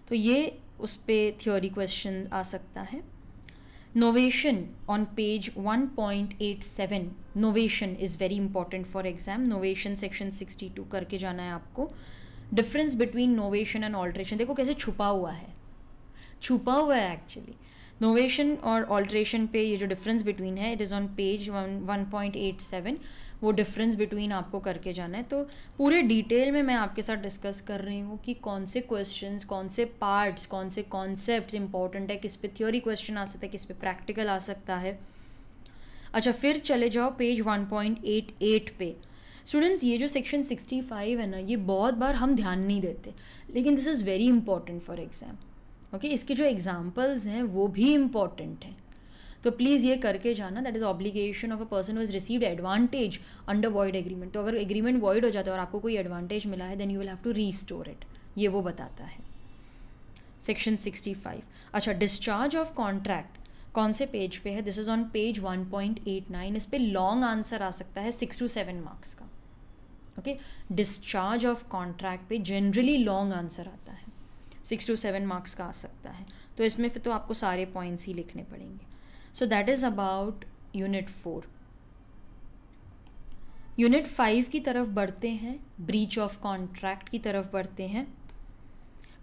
तो ये उस पर थ्योरी क्वेश्चन आ सकता है Novation on page 1.87 novation is very important for exam novation section 62 करके जाना है आपको difference between novation and alteration देखो कैसे छुपा हुआ है छुपा हुआ है एक्चुअली नोवेशन और ऑल्ट्रेशन पे ये जो डिफरेंस बिटवीन है it is on page one one point eight seven वो डिफरेंस बिटवीन आपको करके जाना है तो पूरे डिटेल में मैं आपके साथ डिस्कस कर रही हूँ कि कौन से क्वेश्चन कौन से पार्ट्स कौन से कॉन्सेप्ट इंपॉर्टेंट है किस पे थ्योरी क्वेश्चन आ सकता है किस पे प्रैक्टिकल आ सकता है अच्छा फिर चले जाओ पेज 1.88 पे स्टूडेंट्स ये जो सेक्शन 65 है ना ये बहुत बार हम ध्यान नहीं देते लेकिन this is very important for exam okay इसके जो एग्ज़ाम्पल्स हैं वो भी इम्पॉर्टेंट हैं तो प्लीज़ ये करके जाना that is obligation of a person is received advantage under void agreement तो अगर एग्रीमेंट वॉइड हो जाता है और आपको कोई एडवांटेज मिला है then you will have to restore it ये वो बताता है सेक्शन सिक्सटी फाइव अच्छा डिस्चार्ज ऑफ कॉन्ट्रैक्ट कौन से पेज पे है this is on page one point eight nine इस पर लॉन्ग आंसर आ सकता है सिक्स टू सेवन मार्क्स का ओके डिस्चार्ज ऑफ कॉन्ट्रैक्ट पे जनरली लॉन्ग आंसर आता है सिक्स टू सेवन मार्क्स का आ सकता है तो इसमें फिर तो आपको सारे पॉइंट्स ही लिखने पड़ेंगे So that is about unit four unit five की तरफ बढ़ते हैं ब्रीच ऑफ कॉन्ट्रैक्ट की तरफ बढ़ते हैं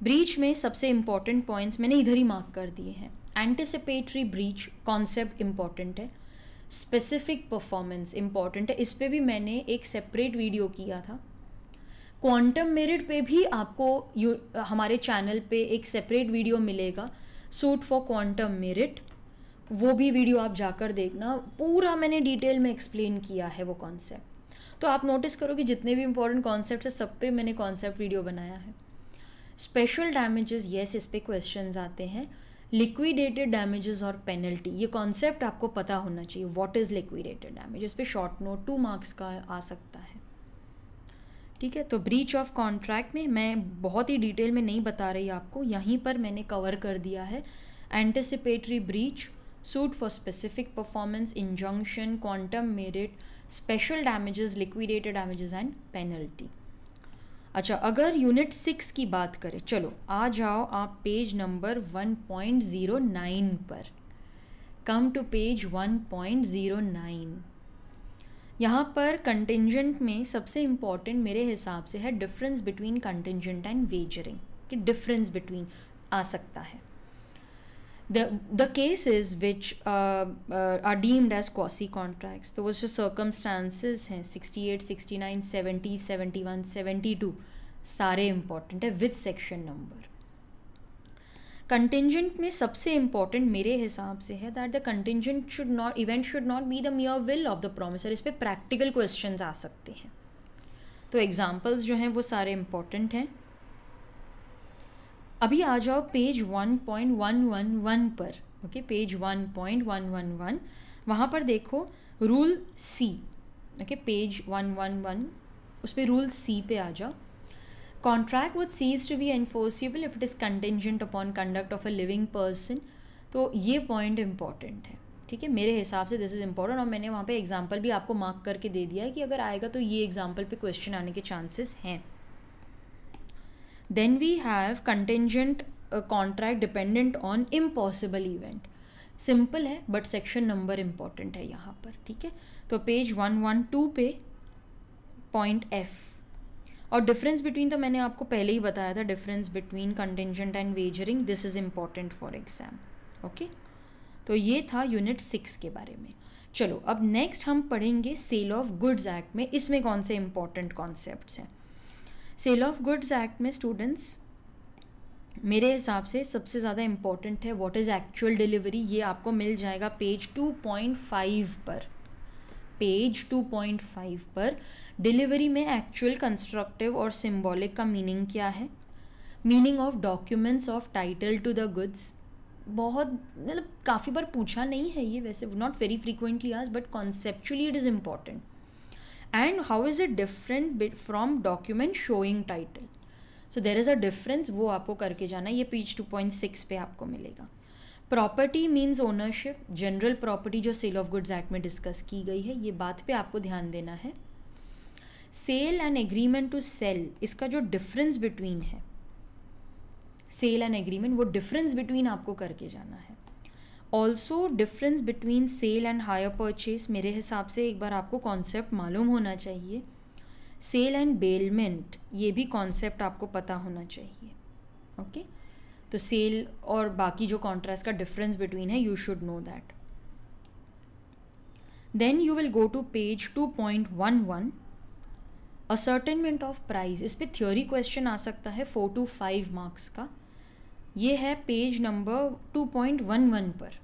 ब्रीच में सबसे इम्पॉर्टेंट पॉइंट्स मैंने इधर ही मार्क कर दिए हैं एंटिसिपेटरी ब्रीच कॉन्सेप्ट इम्पॉर्टेंट है स्पेसिफिक परफॉर्मेंस इम्पॉर्टेंट है इस पर भी मैंने एक सेपरेट वीडियो किया था क्वांटम मेरिट पे भी आपको हमारे चैनल पे एक सेपरेट वीडियो मिलेगा सूट फॉर क्वांटम मेरिट वो भी वीडियो आप जाकर देखना पूरा मैंने डिटेल में एक्सप्लेन किया है वो कॉन्सेप्ट तो आप नोटिस करो कि जितने भी इंपॉर्टेंट कॉन्सेप्ट है सब पे मैंने कॉन्सेप्ट वीडियो बनाया है स्पेशल डैमेजेस येस इस पर क्वेश्चन आते हैं लिक्विडेटेड डैमेजेस और पेनल्टी ये कॉन्सेप्ट आपको पता होना चाहिए वॉट इज़ लिक्विडेटेड डैमेज इस पर शॉर्ट नोट टू मार्क्स का आ सकता है ठीक है तो ब्रीच ऑफ कॉन्ट्रैक्ट में मैं बहुत ही डिटेल में नहीं बता रही आपको यहीं पर मैंने कवर कर दिया है anticipatory breach suit for specific performance, injunction, quantum merit, special damages, liquidated damages and penalty. अच्छा अगर यूनिट सिक्स की बात करें चलो आ जाओ आप पेज नंबर 1.09 पर कम टू पेज 1.09 यहाँ पर कंटिजेंट में सबसे इम्पॉर्टेंट मेरे हिसाब से है difference between contingent and wagering कि डिफरेंस बिटवीन आ सकता है the the cases which uh, uh, are deemed as quasi contracts there was जो circumstances हैं 68 69 70 71 72 सारे important है with section number कंटिजेंट में सबसे इम्पॉर्टेंट मेरे हिसाब से है that the contingent should not event should not be the mere will of the promisor इस पर प्रैक्टिकल क्वेश्चन आ सकते हैं तो एग्जाम्पल्स जो हैं वो सारे इम्पॉर्टेंट हैं अभी आ जाओ पेज 1.111 पर ओके पेज 1.111 वहाँ पर देखो रूल सी ओके पेज 111 उस पर रूल सी पे आ जाओ contract with cease to be enforceable if it is contingent upon conduct of a living person तो ये पॉइंट इंपॉर्टेंट है ठीक है मेरे हिसाब से दिस इज़ इंपॉर्टेंट और मैंने वहाँ पे एग्जांपल भी आपको मार्क करके दे दिया है कि अगर आएगा तो ये एग्जांपल पे क्वेश्चन आने के चांसेस हैं then we have contingent contract dependent on impossible event simple है बट सेक्शन नंबर इम्पॉर्टेंट है यहाँ पर ठीक है तो पेज वन वन टू पे पॉइंट एफ और डिफरेंस बिटवीन तो मैंने आपको पहले ही बताया था difference between contingent and wagering this is important for exam okay तो ये था यूनिट सिक्स के बारे में चलो अब नेक्स्ट हम पढ़ेंगे सेल ऑफ गुड्स एक्ट में इसमें कौन से इम्पॉर्टेंट कॉन्सेप्ट हैं सेल ऑफ गुड्स एक्ट में स्टूडेंट्स मेरे हिसाब से सबसे ज़्यादा इम्पॉर्टेंट है व्हाट इज़ एक्चुअल डिलीवरी ये आपको मिल जाएगा पेज 2.5 पर पेज 2.5 पर डिलीवरी में एक्चुअल कंस्ट्रक्टिव और सिम्बॉलिक का मीनिंग क्या है meaning of documents of title to the goods बहुत मतलब काफ़ी बार पूछा नहीं है ये वैसे नॉट वेरी फ्रीक्वेंटली आज but conceptually it is important and how is it different from document showing title so there is a difference वो आपको करके जाना है ये पेज टू पॉइंट सिक्स पे आपको मिलेगा property means ownership general property जो सेल ऑफ गुड्स एक्ट में डिस्कस की गई है ये बात पे आपको ध्यान देना है sale and agreement to sale इसका जो डिफरेंस बिटवीन है सेल एंड एग्रीमेंट वो डिफरेंस बिटवीन आपको करके जाना है also difference between sale and hire purchase मेरे हिसाब से एक बार आपको कॉन्सेप्ट मालूम होना चाहिए सेल एंड बेलमेंट ये भी कॉन्सेप्ट आपको पता होना चाहिए ओके okay? तो सेल और बाकी जो कॉन्ट्रास्ट का डिफरेंस बिटवीन है you should know that then you will go to page two point one one ascertainment of price इस पर थ्योरी क्वेश्चन आ सकता है फोर टू फाइव मार्क्स का ये है page number two point one one पर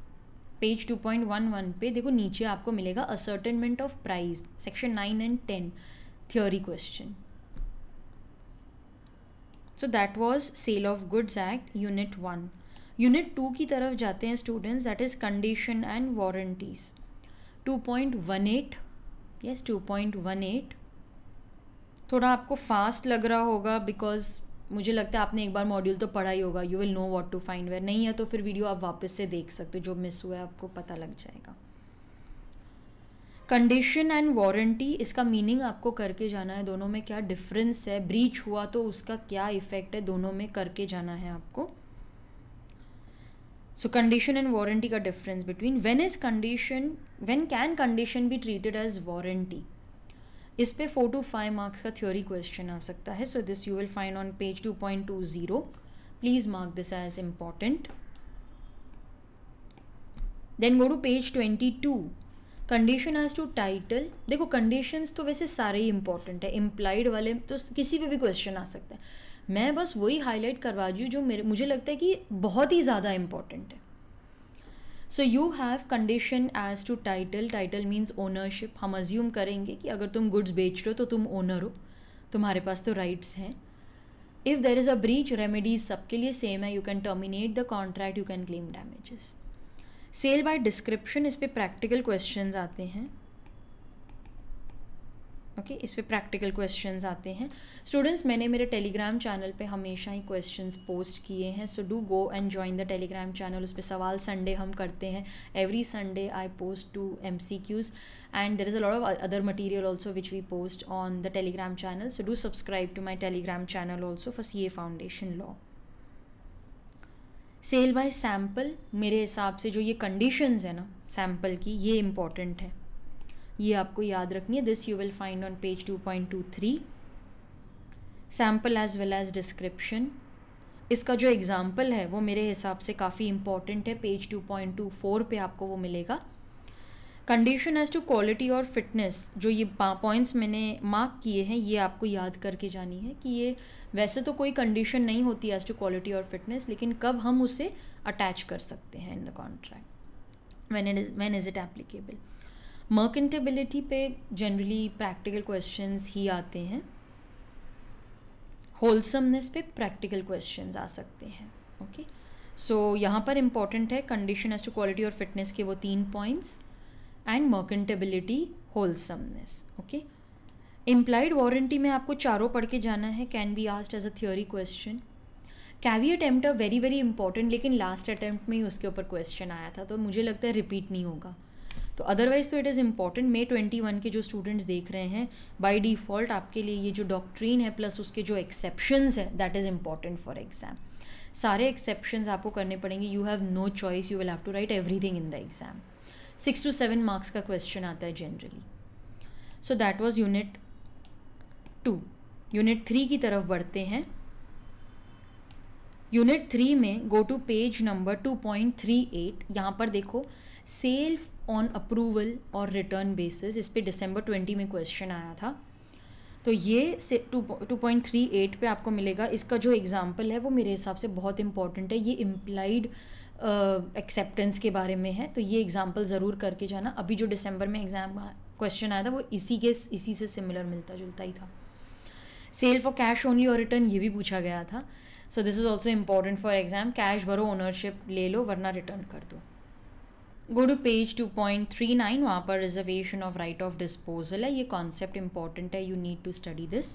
पेज 2.11 पे देखो नीचे आपको मिलेगा ascertainment of price section nine and ten theory question so that was sale of goods act unit one unit two की तरफ जाते हैं students that is condition and warranties 2.18 yes one 2.18 थोड़ा आपको फास्ट लग रहा होगा बिकॉज मुझे लगता है आपने एक बार मॉड्यूल तो पढ़ा ही होगा you will know what to find where नहीं है तो फिर वीडियो आप वापस से देख सकते हो जो मिस हुआ है आपको पता लग जाएगा कंडीशन एंड वारंटी इसका मीनिंग आपको करके जाना है दोनों में क्या डिफरेंस है ब्रीच हुआ तो उसका क्या इफेक्ट है दोनों में करके जाना है आपको सो कंडीशन एंड वारंटी का difference between when is condition when can condition be treated as warranty इस पे फोर टू फाइव मार्क्स का थ्योरी क्वेश्चन आ सकता है so this you will find on page two point two zero please mark this as important then go to page twenty two condition as to title देखो conditions तो वैसे सारे ही important है implied वाले तो किसी पे भी क्वेश्चन आ सकता है मैं बस वही हाईलाइट करवा दी जो मेरे मुझे लगता है कि बहुत ही ज़्यादा इम्पॉर्टेंट है so you have condition as to title title means ownership हम अज्यूम करेंगे कि अगर तुम गुड्स बेच रहे हो तो तुम ओनर हो तुम्हारे पास तो राइट्स हैं if there is a breach remedies सबके लिए सेम है you can terminate the contract you can claim damages sale by description इस पर प्रैक्टिकल क्वेश्चन आते हैं ओके okay, इस पर प्रैक्टिकल क्वेश्चन आते हैं स्टूडेंट्स मैंने मेरे टेलीग्राम चैनल पे हमेशा ही क्वेश्चन पोस्ट किए हैं so do go and join the Telegram channel उस पर सवाल संडे हम करते हैं every Sunday I post two M C Qs and there is a lot of other material also which we post on the Telegram channel so do subscribe to my Telegram channel also for C A foundation law sale by sample मेरे हिसाब से जो ये conditions है ना sample की ये important है ये आपको याद रखनी है this you will find on page two two point three sample as well as description इसका जो एग्ज़ाम्पल है वो मेरे हिसाब से काफ़ी इंपॉर्टेंट है page two two point four पर आपको वो मिलेगा कंडीशन एज टू क्वालिटी और फिटनेस जो ये पॉइंट्स मैंने मार्क किए हैं ये आपको याद करके जानी है कि ये वैसे तो कोई कंडीशन नहीं होती एज टू क्वालिटी और फिटनेस लेकिन कब हम उसे अटैच कर सकते हैं in the contract when it is when is it applicable merchantability पे जनरली प्रैक्टिकल क्वेश्चंस ही आते हैं होलसमनेस पे प्रैक्टिकल क्वेश्चंस आ सकते हैं ओके सो यहाँ पर इम्पॉर्टेंट है कंडीशन एज टू क्वालिटी और फिटनेस के वो तीन points and merchantability wholesomeness okay implied warranty में आपको चारों पढ़ के जाना है can be asked as a theory question कैवी अटैम्प्ट वेरी वेरी इंपॉर्टेंट लेकिन लास्ट अटैम्प्ट में ही उसके ऊपर क्वेश्चन आया था तो मुझे लगता है रिपीट नहीं होगा तो अदरवाइज़ तो it is important May twenty one के जो स्टूडेंट्स देख रहे हैं बाई डिफ़ॉल्ट आपके लिए ये जो डॉक्ट्रीन है प्लस उसके जो एक्सेप्शंस है that is important for exam सारे एक्सेप्शंस आपको करने पड़ेंगे you have no choice you will have to write everything in the exam six to seven marks का क्वेश्चन आता है generally so that was unit two unit three की तरफ बढ़ते हैं यूनिट थ्री में go to page number 2.38 point three eight यहाँ पर देखो सेल ऑन अप्रूवल और रिटर्न बेसिस इस पर डिसम्बर ट्वेंटी में क्वेश्चन आया था तो ये से two two point three eight पर आपको मिलेगा इसका जो एग्ज़ाम्पल है वो मेरे हिसाब से बहुत इंपॉर्टेंट है ये इम्प्लाइड एक्सेप्टेंस के बारे में है तो ये एग्ज़ाम्पल ज़रूर करके जाना अभी जो डिसम्बर में एग्ज़ाम क्वेश्चन आया था वो इसी के इसी से सिमिलर मिलता जुलता ही था सेल फॉर कैश ओनली और रिटर्न ये भी पूछा गया था so this is also important for exam cash भरो ओनरशिप ले लो वरना रिटर्न कर दो go to page two point three nine वहाँ पर reservation of right of disposal है ये कॉन्सेप्ट इंपॉर्टेंट है you need to study this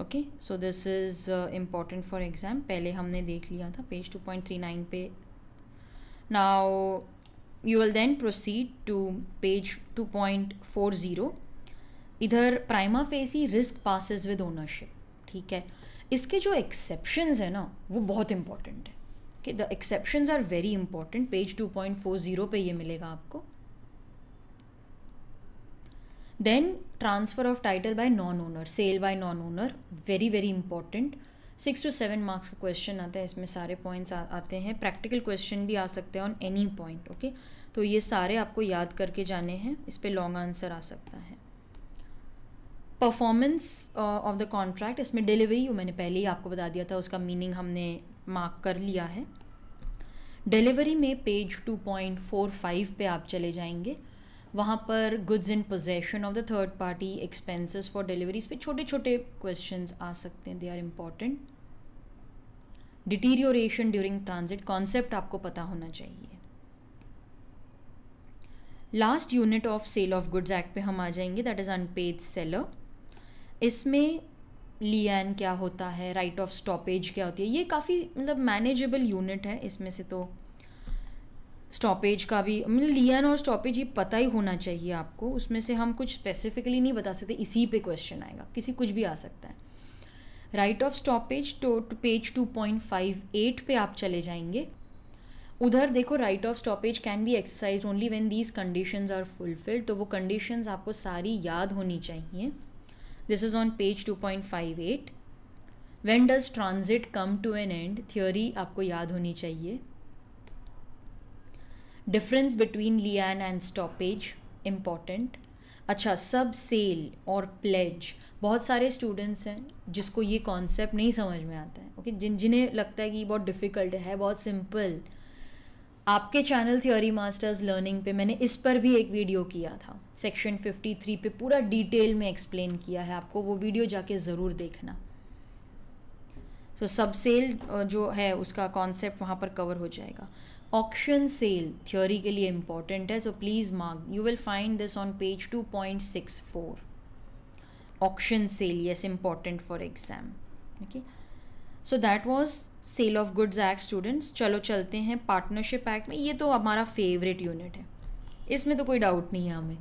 okay so this is important for exam पहले हमने देख लिया था page two point three nine पे now you will then proceed to page two point four zero इधर prima facie risk passes with ownership ठीक है इसके जो एक्सेप्शंस हैं ना वो बहुत इंपॉर्टेंट है कि the exceptions are very important page two point four zero पर ये मिलेगा आपको then transfer of title by non owner sale by non owner very very important six to seven marks का क्वेश्चन आता है इसमें सारे पॉइंट्स आते हैं प्रैक्टिकल क्वेश्चन भी आ सकते हैं ऑन एनी पॉइंट ओके तो ये सारे आपको याद करके जाने हैं इस पर लॉन्ग आंसर आ सकता है परफॉर्मेंस ऑफ द कॉन्ट्रैक्ट इसमें डिलीवरी मैंने पहले ही आपको बता दिया था उसका मीनिंग हमने मार्क कर लिया है डिलीवरी में पेज 2.45 पे आप चले जाएंगे वहाँ पर goods in possession of the third party expenses for deliveries पे छोटे छोटे क्वेश्चंस आ सकते हैं they are important deterioration during transit concept आपको पता होना चाहिए last unit of sale of goods act पे हम आ जाएंगे दैट इज़ अनपेड सेलर इसमें लियान क्या होता है राइट ऑफ स्टॉपेज क्या होती है ये काफ़ी मतलब मैनेजेबल यूनिट है इसमें से तो स्टॉपेज का भी मतलब लियान और स्टॉपेज ये पता ही होना चाहिए आपको उसमें से हम कुछ स्पेसिफिकली नहीं बता सकते इसी पे क्वेश्चन आएगा किसी कुछ भी आ सकता है राइट ऑफ स्टॉपेज तो पेज 2.58 पे आप चले जाएंगे उधर देखो right of stoppage can be exercised only when these condition are fulfilled तो वो कंडीशन आपको सारी याद होनी चाहिए This is on page 2.58. When does transit come to an end? Theory आपको याद होनी चाहिए difference between lien and stoppage important अच्छा सब सेल और प्लेज बहुत सारे स्टूडेंट्स हैं जिसको ये कॉन्सेप्ट नहीं समझ में आता है ओके जिन जिन्हें लगता है कि बहुत डिफ़िकल्ट है बहुत सिंपल आपके चैनल थ्योरी मास्टर्स लर्निंग पे मैंने इस पर भी एक वीडियो किया था सेक्शन 53 पे पूरा डिटेल में एक्सप्लेन किया है आपको वो वीडियो जाके ज़रूर देखना सो सब सेल जो है उसका कॉन्सेप्ट वहाँ पर कवर हो जाएगा ऑक्शन सेल थ्योरी के लिए इम्पॉर्टेंट है so please mark you will find this on page two point six four auction sale yes important for exam okay so that was sale of goods act students चलो चलते हैं partnership act में ये तो हमारा favourite unit है इसमें तो कोई डाउट नहीं है हमें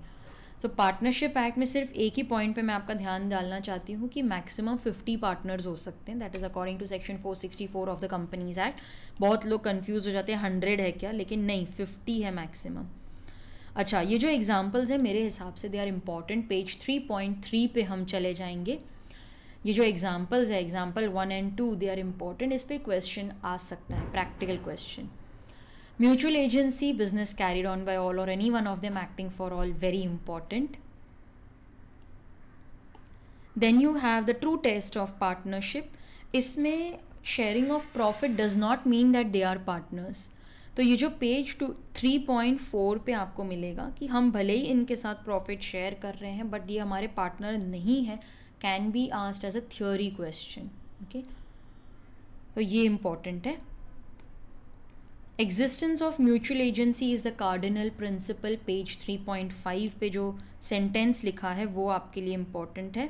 तो पार्टनरशिप एक्ट में सिर्फ एक ही पॉइंट पे मैं आपका ध्यान डालना चाहती हूँ कि मैक्सिमम 50 पार्टनर्स हो सकते हैं that is according to section 464 of the companies act बहुत लोग कंफ्यूज हो जाते हैं हंड्रेड है क्या लेकिन नहीं 50 है मैक्सिमम अच्छा ये जो एग्जाम्पल्स हैं मेरे हिसाब से दे आर इम्पॉर्टेंट पेज 3.3 पे हम चले जाएंगे ये जो एग्ज़ाम्पल्स है example one and two they are important इस पर क्वेश्चन आ सकता है practical question mutual agency business carried on by all और any one of them acting for all very important then you have the true test of partnership इसमें sharing of profit does not mean that they are partners तो ये जो page two three point four पे आपको मिलेगा कि हम भले ही इनके साथ प्रॉफिट शेयर कर रहे हैं बट ये हमारे पार्टनर नहीं है can be asked as a theory question okay तो ये इम्पॉर्टेंट है existence of mutual agency is the cardinal principle page 3.5 पे जो सेंटेंस लिखा है वो आपके लिए इम्पॉर्टेंट है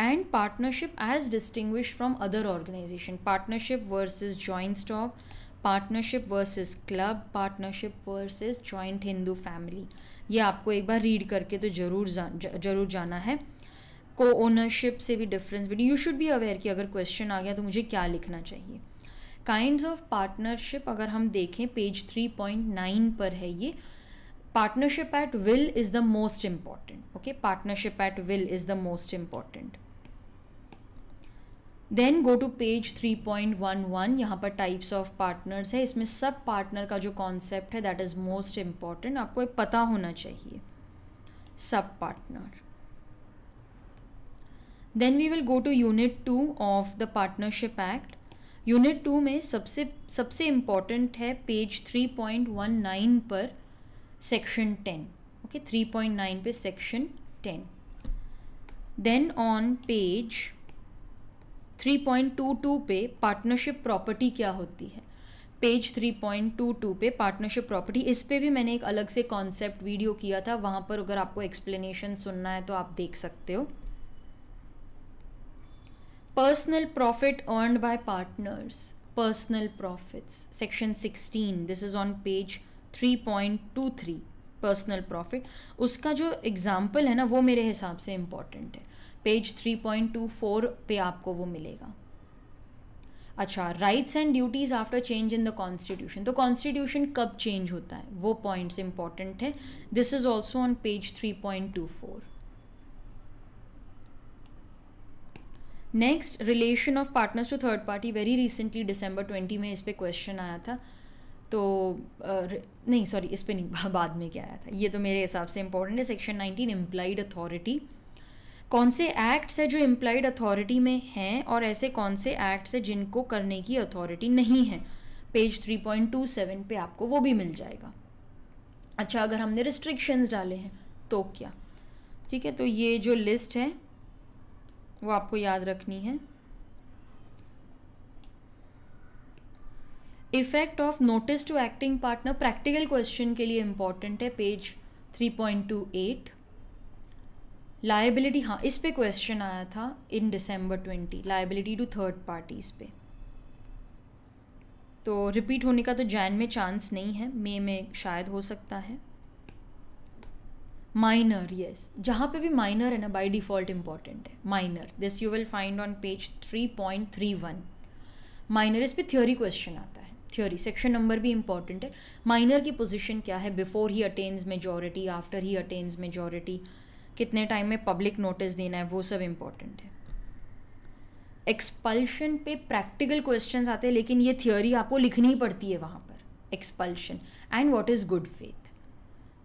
and partnership as distinguish from other organization partnership versus joint stock partnership versus club partnership versus joint Hindu family ये आपको एक बार रीड करके तो ज़रूर जा, जरूर जाना है को ओनरशिप से भी डिफरेंस बट यू शुड भी अवेयर कि अगर क्वेश्चन आ गया तो मुझे क्या लिखना चाहिए काइंड ऑफ पार्टनरशिप अगर हम देखें पेज 3.9 पर है ये partnership at will is the most important okay partnership at will is the most important then go to page 3.11 यहाँ पर टाइप्स ऑफ पार्टनर्स है इसमें सब पार्टनर का जो कॉन्सेप्ट है दैट इज़ मोस्ट इम्पॉर्टेंट आपको पता होना चाहिए सब partner then we will go to unit two of the partnership act unit two में सबसे सबसे इम्पॉर्टेंट है page three point one nine पर section ten okay three point nine पे section ten then on page three point two two पे partnership property क्या होती है पेज 3.22 पे पार्टनरशिप प्रॉपर्टी इस पे भी मैंने एक अलग से कॉन्सेप्ट वीडियो किया था वहाँ पर अगर आपको एक्सप्लेनेशन सुनना है तो आप देख सकते हो by partners personal by section sixteen this is 16. Page three point two 3.23. Personal profit उसका जो एग्ज़ाम्पल है ना वो मेरे हिसाब से इम्पॉर्टेंट है पेज 3.24 पे आपको वो मिलेगा अच्छा rights and duties after change in the constitution तो कॉन्स्टिट्यूशन कब चेंज होता है वो पॉइंट्स इंपॉर्टेंट है this is also on page four next relation of partners to third party very recently December twenty में इस पर क्वेश्चन आया था तो नहीं सॉरी इस पर नहीं बाद में क्या आया था ये तो मेरे हिसाब से इंपॉर्टेंट है सेक्शन नाइनटीन एम्प्लाइड अथॉरिटी कौन से एक्ट्स हैं जो एम्प्लाइड अथॉरिटी में हैं और ऐसे कौन से एक्ट्स हैं जिनको करने की अथॉरिटी नहीं है पेज 3.27 पे आपको वो भी मिल जाएगा अच्छा अगर हमने रिस्ट्रिक्शंस डाले हैं तो क्या ठीक है तो ये जो लिस्ट है वो आपको याद रखनी है effect of notice to acting partner practical question के लिए इंपॉर्टेंट है पेज 3.28 लाइबिलिटी हाँ इस पे क्वेश्चन आया था in December 20 liability to third parties पे तो रिपीट होने का तो जैन में चांस नहीं है मे में, में शायद हो सकता है माइनर यस जहाँ पे भी माइनर है ना बाई डिफ़ॉल्ट इम्पॉर्टेंट है minor this you will find on page three point three one minor इस पर थ्योरी क्वेश्चन आता है थ्योरी सेक्शन नंबर भी इंपॉर्टेंट है माइनर की पोजिशन क्या है before he attains majority after he attains majority कितने टाइम में पब्लिक नोटिस देना है वो सब इम्पॉर्टेंट है एक्सपल्शन पे प्रैक्टिकल क्वेश्चन आते हैं लेकिन ये थ्योरी आपको लिखनी ही पड़ती है वहाँ पर expulsion and what is good faith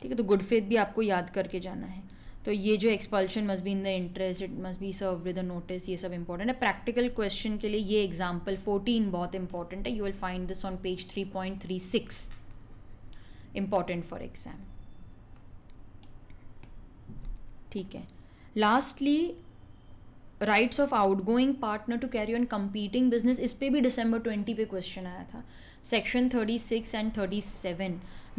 ठीक है तो गुड फेथ भी आपको याद करके जाना है तो ये जो expulsion must be in the interest it must be served with a notice ये सब इंपॉर्टेंट है प्रैक्टिकल क्वेश्चन के लिए ये एग्जाम्पल फोर्टीन बहुत इंपॉर्टेंट है you will find this on page three point three six important for exam ठीक है lastly rights of outgoing partner to carry on competing business इस पर भी डिसम्बर ट्वेंटी पे क्वेश्चन आया था section 36 and 37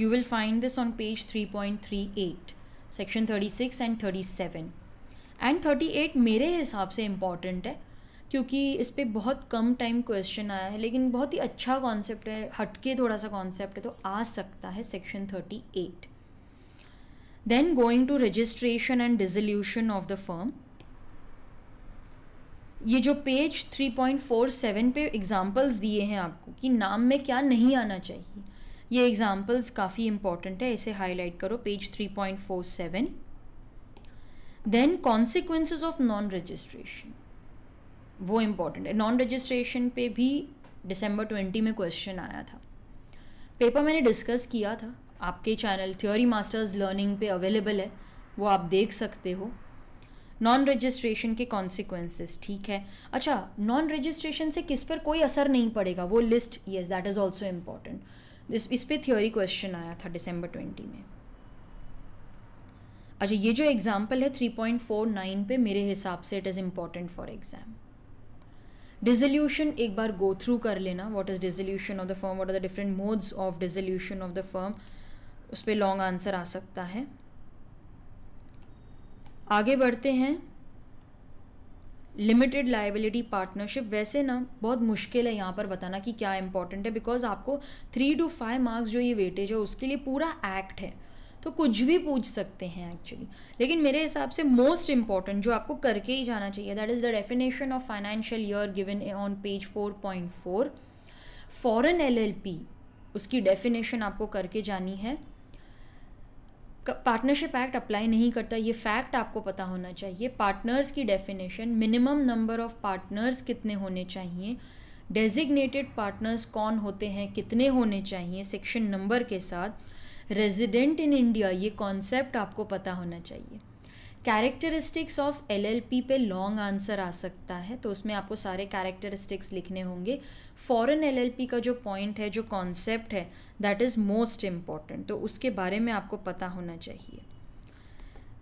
you will find this on page 3.38 section 36 and 37 and 38 मेरे हिसाब से important है क्योंकि इस पर बहुत कम टाइम क्वेश्चन आया है लेकिन बहुत ही अच्छा कॉन्सेप्ट है हटके थोड़ा सा कॉन्सेप्ट है तो आ सकता है section thirty eight then going to registration and dissolution of the firm ये जो पेज 3.47 पे एग्ज़ाम्पल्स दिए हैं आपको कि नाम में क्या नहीं आना चाहिए ये एग्ज़ाम्पल्स काफ़ी इंपॉर्टेंट है इसे हाईलाइट करो page 3.47 then consequences of non registration वो इम्पॉर्टेंट है नॉन रजिस्ट्रेशन पे भी डिसम्बर 20 में क्वेश्चन आया था पेपर मैंने डिस्कस किया था आपके चैनल थ्योरी मास्टर्स लर्निंग पे अवेलेबल है वो आप देख सकते हो नॉन रजिस्ट्रेशन के कॉन्सिक्वेंसेस ठीक है अच्छा नॉन रजिस्ट्रेशन से किस पर कोई असर नहीं पड़ेगा वो list yes that is also important इस इस पर थ्योरी क्वेश्चन आया था डिसम्बर ट्वेंटी में अच्छा ये जो एग्जाम्पल है थ्री पॉइंट फोर नाइन पे मेरे हिसाब से it is important for exam dissolution एक बार गो थ्रू कर लेना what is dissolution of the firm what are the different modes of dissolution of the firm उस पर लॉन्ग आंसर आ सकता है आगे बढ़ते हैं लिमिटेड लाइबिलिटी पार्टनरशिप वैसे ना बहुत मुश्किल है यहाँ पर बताना कि क्या इंपॉर्टेंट है बिकॉज आपको थ्री टू फाइव मार्क्स जो ये वेटेज है उसके लिए पूरा एक्ट है तो कुछ भी पूछ सकते हैं एक्चुअली लेकिन मेरे हिसाब से मोस्ट इंपॉर्टेंट जो आपको करके ही जाना चाहिए that is the definition of financial year given on page four point L L P उसकी डेफिनेशन आपको करके जानी है पार्टनरशिप एक्ट अप्लाई नहीं करता ये फैक्ट आपको पता होना चाहिए पार्टनर्स की definition minimum number of partners कितने होने चाहिए डेजिग्नेटेड पार्टनर्स कौन होते हैं कितने होने चाहिए सेक्शन नंबर के साथ रेजिडेंट इन इंडिया ये कॉन्सेप्ट आपको पता होना चाहिए characteristics of L L P पे लॉन्ग आंसर आ सकता है तो उसमें आपको सारे कैरेक्टरिस्टिक्स लिखने होंगे फॉरेन पी का जो पॉइंट है जो कॉन्सेप्ट है दैट इज़ मोस्ट इम्पॉर्टेंट तो उसके बारे में आपको पता होना चाहिए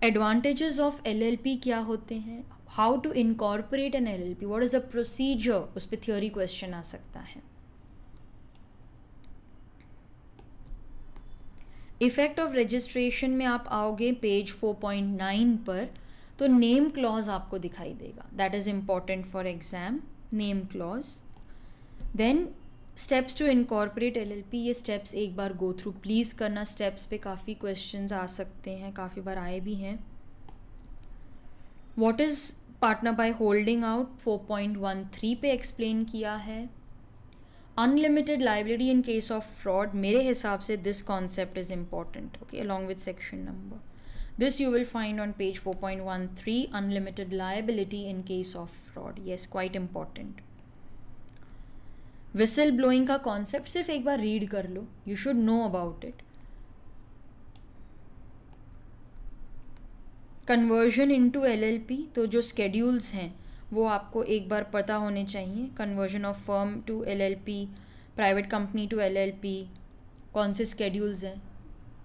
advantages of L L P क्या होते हैं how to incorporate an L L P what is the procedure उस पर थ्योरी क्वेश्चन आ सकता है इफ़ेक्ट ऑफ रजिस्ट्रेशन में आप आओगे पेज 4.9 पर तो नेम क्लॉज आपको दिखाई देगा that is important for exam name clause then steps to incorporate L ये स्टेप्स एक बार गो थ्रू प्लीज़ करना स्टेप्स पे काफ़ी क्वेश्चंस आ सकते हैं काफ़ी बार आए भी हैं what is partner by holding out 4.13 पे एक्सप्लेन किया है unlimited liability in case of fraud मेरे हिसाब से this concept is important okay along with section number this find on page four point one three unlimited liability in case of fraud ये quite important whistle blowing का concept सिर्फ एक बार read कर लो you should know about it conversion into L L P तो जो schedules हैं वो आपको एक बार पता होने चाहिए conversion of firm to L L P private company to L L P कौन से स्केड्यूल्स हैं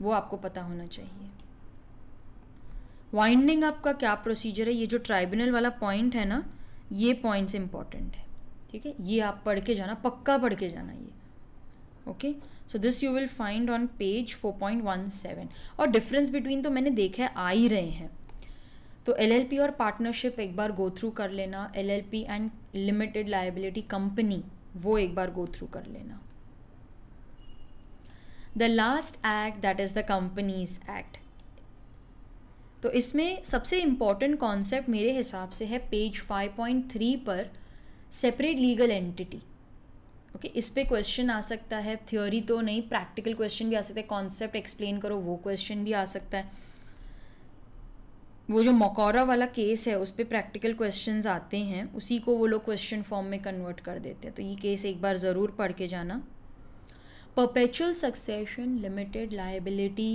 वो आपको पता होना चाहिए वाइंडिंग आपका क्या प्रोसीजर है ये जो ट्राइब्यूनल वाला पॉइंट है ना ये पॉइंट्स इंपॉर्टेंट है ठीक है ये आप पढ़ के जाना पक्का पढ़ के जाना ये okay so this you will find on page 4.17 और डिफरेंस बिटवीन तो मैंने देखा है आ ही रहे हैं तो एल और पार्टनरशिप एक बार गो थ्रू कर लेना L and limited liability company वो एक बार गो थ्रू कर लेना the last act that is the companies act तो इसमें सबसे इंपॉर्टेंट कॉन्सेप्ट मेरे हिसाब से है पेज 5.3 पर सेपरेट लीगल एंटिटी ओके इस पर क्वेश्चन आ सकता है थ्योरी तो नहीं प्रैक्टिकल क्वेश्चन भी आ सकता है कॉन्सेप्ट एक्सप्लेन करो वो क्वेश्चन भी आ सकता है वो जो मकौरा वाला केस है उस पर प्रैक्टिकल क्वेश्चन आते हैं उसी को वो लोग क्वेश्चन फॉर्म में कन्वर्ट कर देते हैं तो ये केस एक बार ज़रूर पढ़ के जाना perpetual succession limited liability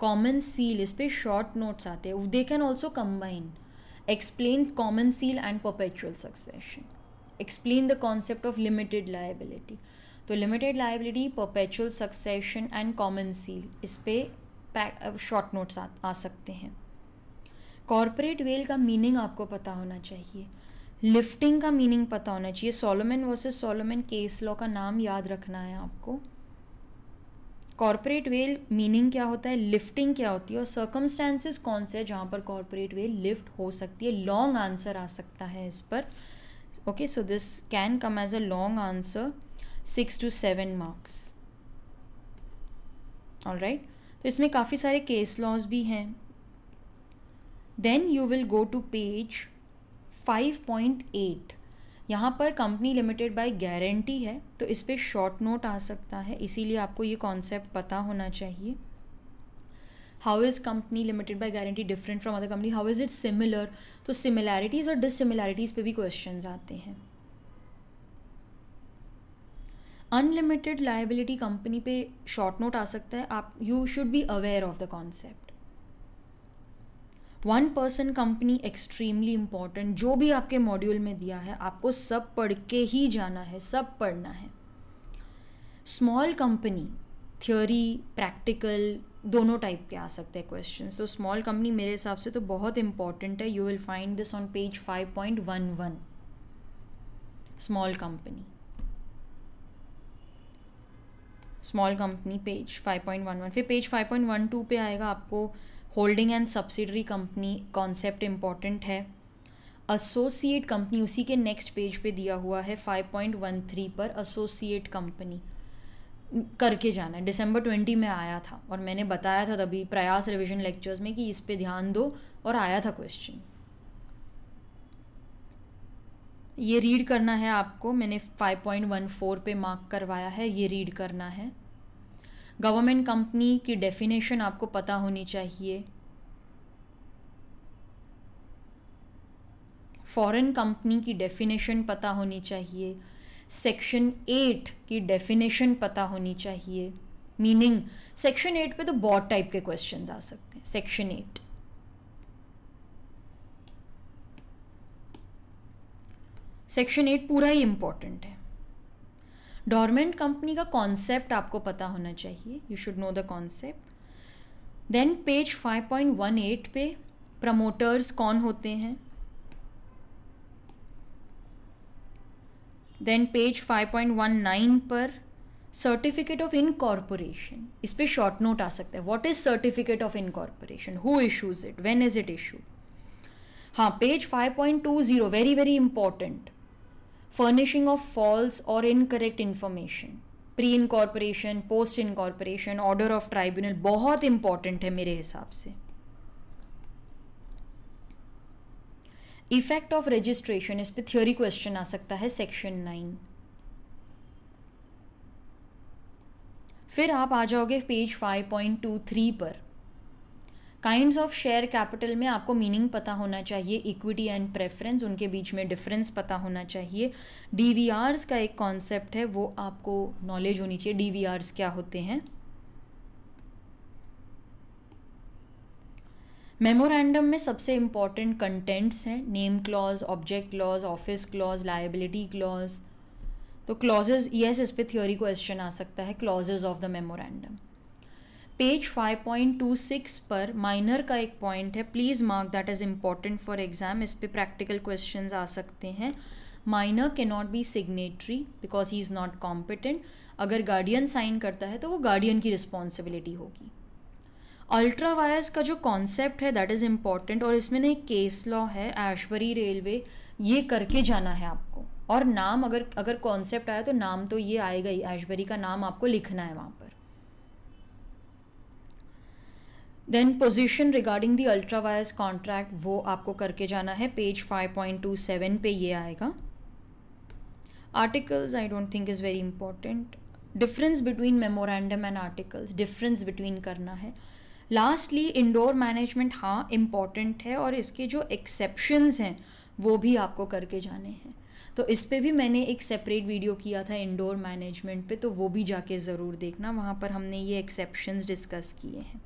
common seal इस पर शॉर्ट नोट्स आते हैं they can also combine explain common seal and perpetual succession explain the concept of limited liability तो limited liability perpetual succession and common seal इस पर short notes आ, आ सकते हैं corporate veil का मीनिंग आपको पता होना चाहिए लिफ्टिंग का मीनिंग पता होना चाहिए Solomon versus Solomon case law का नाम याद रखना है आपको कॉरपोरेट वेल मीनिंग क्या होता है लिफ्टिंग क्या होती है और सर्कमस्टेंसेज कौन से हैं जहाँ पर कॉरपोरेट वेल लिफ्ट हो सकती है लॉन्ग आंसर आ सकता है इस पर okay so this can come as a long answer six to seven marks all right तो इसमें काफ़ी सारे केस लॉज भी हैं then you will go to page 5.8 यहाँ पर कंपनी लिमिटेड बाय गारंटी है तो इस पर शॉर्ट नोट आ सकता है इसीलिए आपको ये कॉन्सेप्ट पता होना चाहिए how is company limited by guarantee different from other company how is it similar तो सिमिलैरिटीज़ और डिसिमिलैरिटीज पे भी क्वेश्चन आते हैं अनलिमिटेड लाइबिलिटी कंपनी पे शॉर्ट नोट आ सकता है आप you should be aware of the concept one person company extremely important जो भी आपके मॉड्यूल में दिया है आपको सब पढ़ के ही जाना है सब पढ़ना है स्मॉल कंपनी थियोरी प्रैक्टिकल दोनों टाइप के आ सकते हैं क्वेश्चन तो स्मॉल कंपनी मेरे हिसाब से तो बहुत इंपॉर्टेंट है you will find this on page five point one one small company small company page five point one one फिर page five point one two पे आएगा आपको holding and subsidiary company concept important है associate company उसी के next page पे दिया हुआ है 5.13 पर एसोसिएट कंपनी करके जाना है दिसंबर ट्वेंटी में आया था और मैंने बताया था तभी प्रयास रिविजन लेक्चर्स में कि इस पे ध्यान दो और आया था क्वेश्चन ये रीड करना है आपको मैंने 5.14 पे मार्क करवाया है ये रीड करना है गवर्नमेंट कंपनी की डेफिनेशन आपको पता होनी चाहिए फॉरेन कंपनी की डेफिनेशन पता होनी चाहिए सेक्शन एट की डेफिनेशन पता होनी चाहिए मीनिंग सेक्शन एट पे तो बहुत टाइप के क्वेश्चन आ सकते हैं सेक्शन एट सेक्शन एट पूरा ही इंपॉर्टेंट है डॉर्मेंट कंपनी का कॉन्सेप्ट आपको पता होना चाहिए you should know the concept then page 5.18 पे प्रमोटर्स कौन होते हैं देन पेज 5.19 पर सर्टिफिकेट ऑफ इनकॉर्पोरेशन इस पर शॉर्ट नोट आ सकता है what is certificate of incorporation who issues it when is it issue हाँ page 5.20 very very important furnishing of false or incorrect information pre incorporation post incorporation order of tribunal बहुत important है मेरे हिसाब से effect of registration इस पे theory question आ सकता है सेक्शन नाइन फिर आप आ जाओगे page five point two three पर काइंड्स ऑफ शेयर कैपिटल में आपको मीनिंग पता होना चाहिए इक्विटी एंड प्रेफरेंस उनके बीच में डिफरेंस पता होना चाहिए डी का एक कॉन्सेप्ट है वो आपको नॉलेज होनी चाहिए डी क्या होते हैं मेमोरेंडम में सबसे इम्पॉर्टेंट कंटेंट्स हैं name clause object clause office clause liability clause तो क्लॉजेज यस इस पे थ्योरी क्वेश्चन आ सकता है clauses of the memorandum page 5.26 पर माइनर का एक पॉइंट है please mark that is important for exam इस पर प्रैक्टिकल क्वेश्चन आ सकते हैं माइनर के not be signatory because he is not competent अगर गार्डियन साइन करता है तो वो गार्डियन की रिस्पॉन्सिबिलिटी होगी अल्ट्रा वायर्स का जो कॉन्सेप्ट है दैट इज़ इम्पॉर्टेंट और इसमें ना एक केस लॉ है ऐश्वरी रेलवे ये करके जाना है आपको और नाम अगर अगर कॉन्सेप्ट आया तो नाम तो ये आएगा ही ऐश्वरी का नाम आपको लिखना है वहाँ पर then position regarding the ultra vires contract वो आपको करके जाना है पेज 5.27 पे ये आएगा articles I don't think is very important difference between memorandum and articles difference between करना है लास्टली इंडोर मैनेजमेंट हाँ इम्पॉर्टेंट है और इसके जो एक्सेप्शंस हैं वो भी आपको करके जाने हैं तो इस पर भी मैंने एक सेपरेट वीडियो किया था इंडोर मैनेजमेंट पे तो वो भी जाके ज़रूर देखना वहाँ पर हमने ये एक्सेप्शंस डिस्कस किए हैं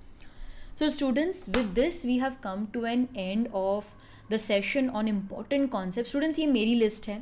So students, with this we have come to an end of the session on important concepts. Students, ये मेरी list है.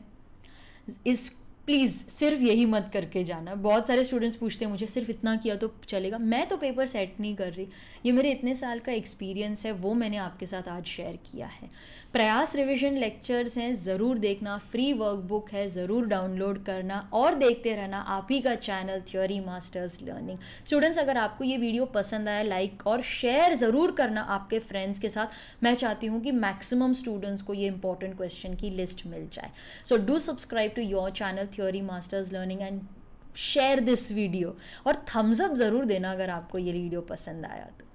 इस प्लीज़ सिर्फ यही मत करके जाना बहुत सारे स्टूडेंट्स पूछते हैं मुझे सिर्फ इतना किया तो चलेगा मैं तो पेपर सेट नहीं कर रही ये मेरे इतने साल का एक्सपीरियंस है वो मैंने आपके साथ आज शेयर किया है प्रयास रिविजन लेक्चर्स हैं ज़रूर देखना फ्री वर्कबुक है ज़रूर डाउनलोड करना और देखते रहना आप ही का channel theory masters learning students अगर आपको ये वीडियो पसंद आया लाइक और शेयर ज़रूर करना आपके फ्रेंड्स के साथ मैं चाहती हूँ कि मैक्सिमम स्टूडेंट्स को ये इंपॉर्टेंट क्वेश्चन की लिस्ट मिल जाए so do subscribe to your channel theory masters learning and share this video और thumbs up ज़रूर देना अगर आपको ये वीडियो पसंद आया तो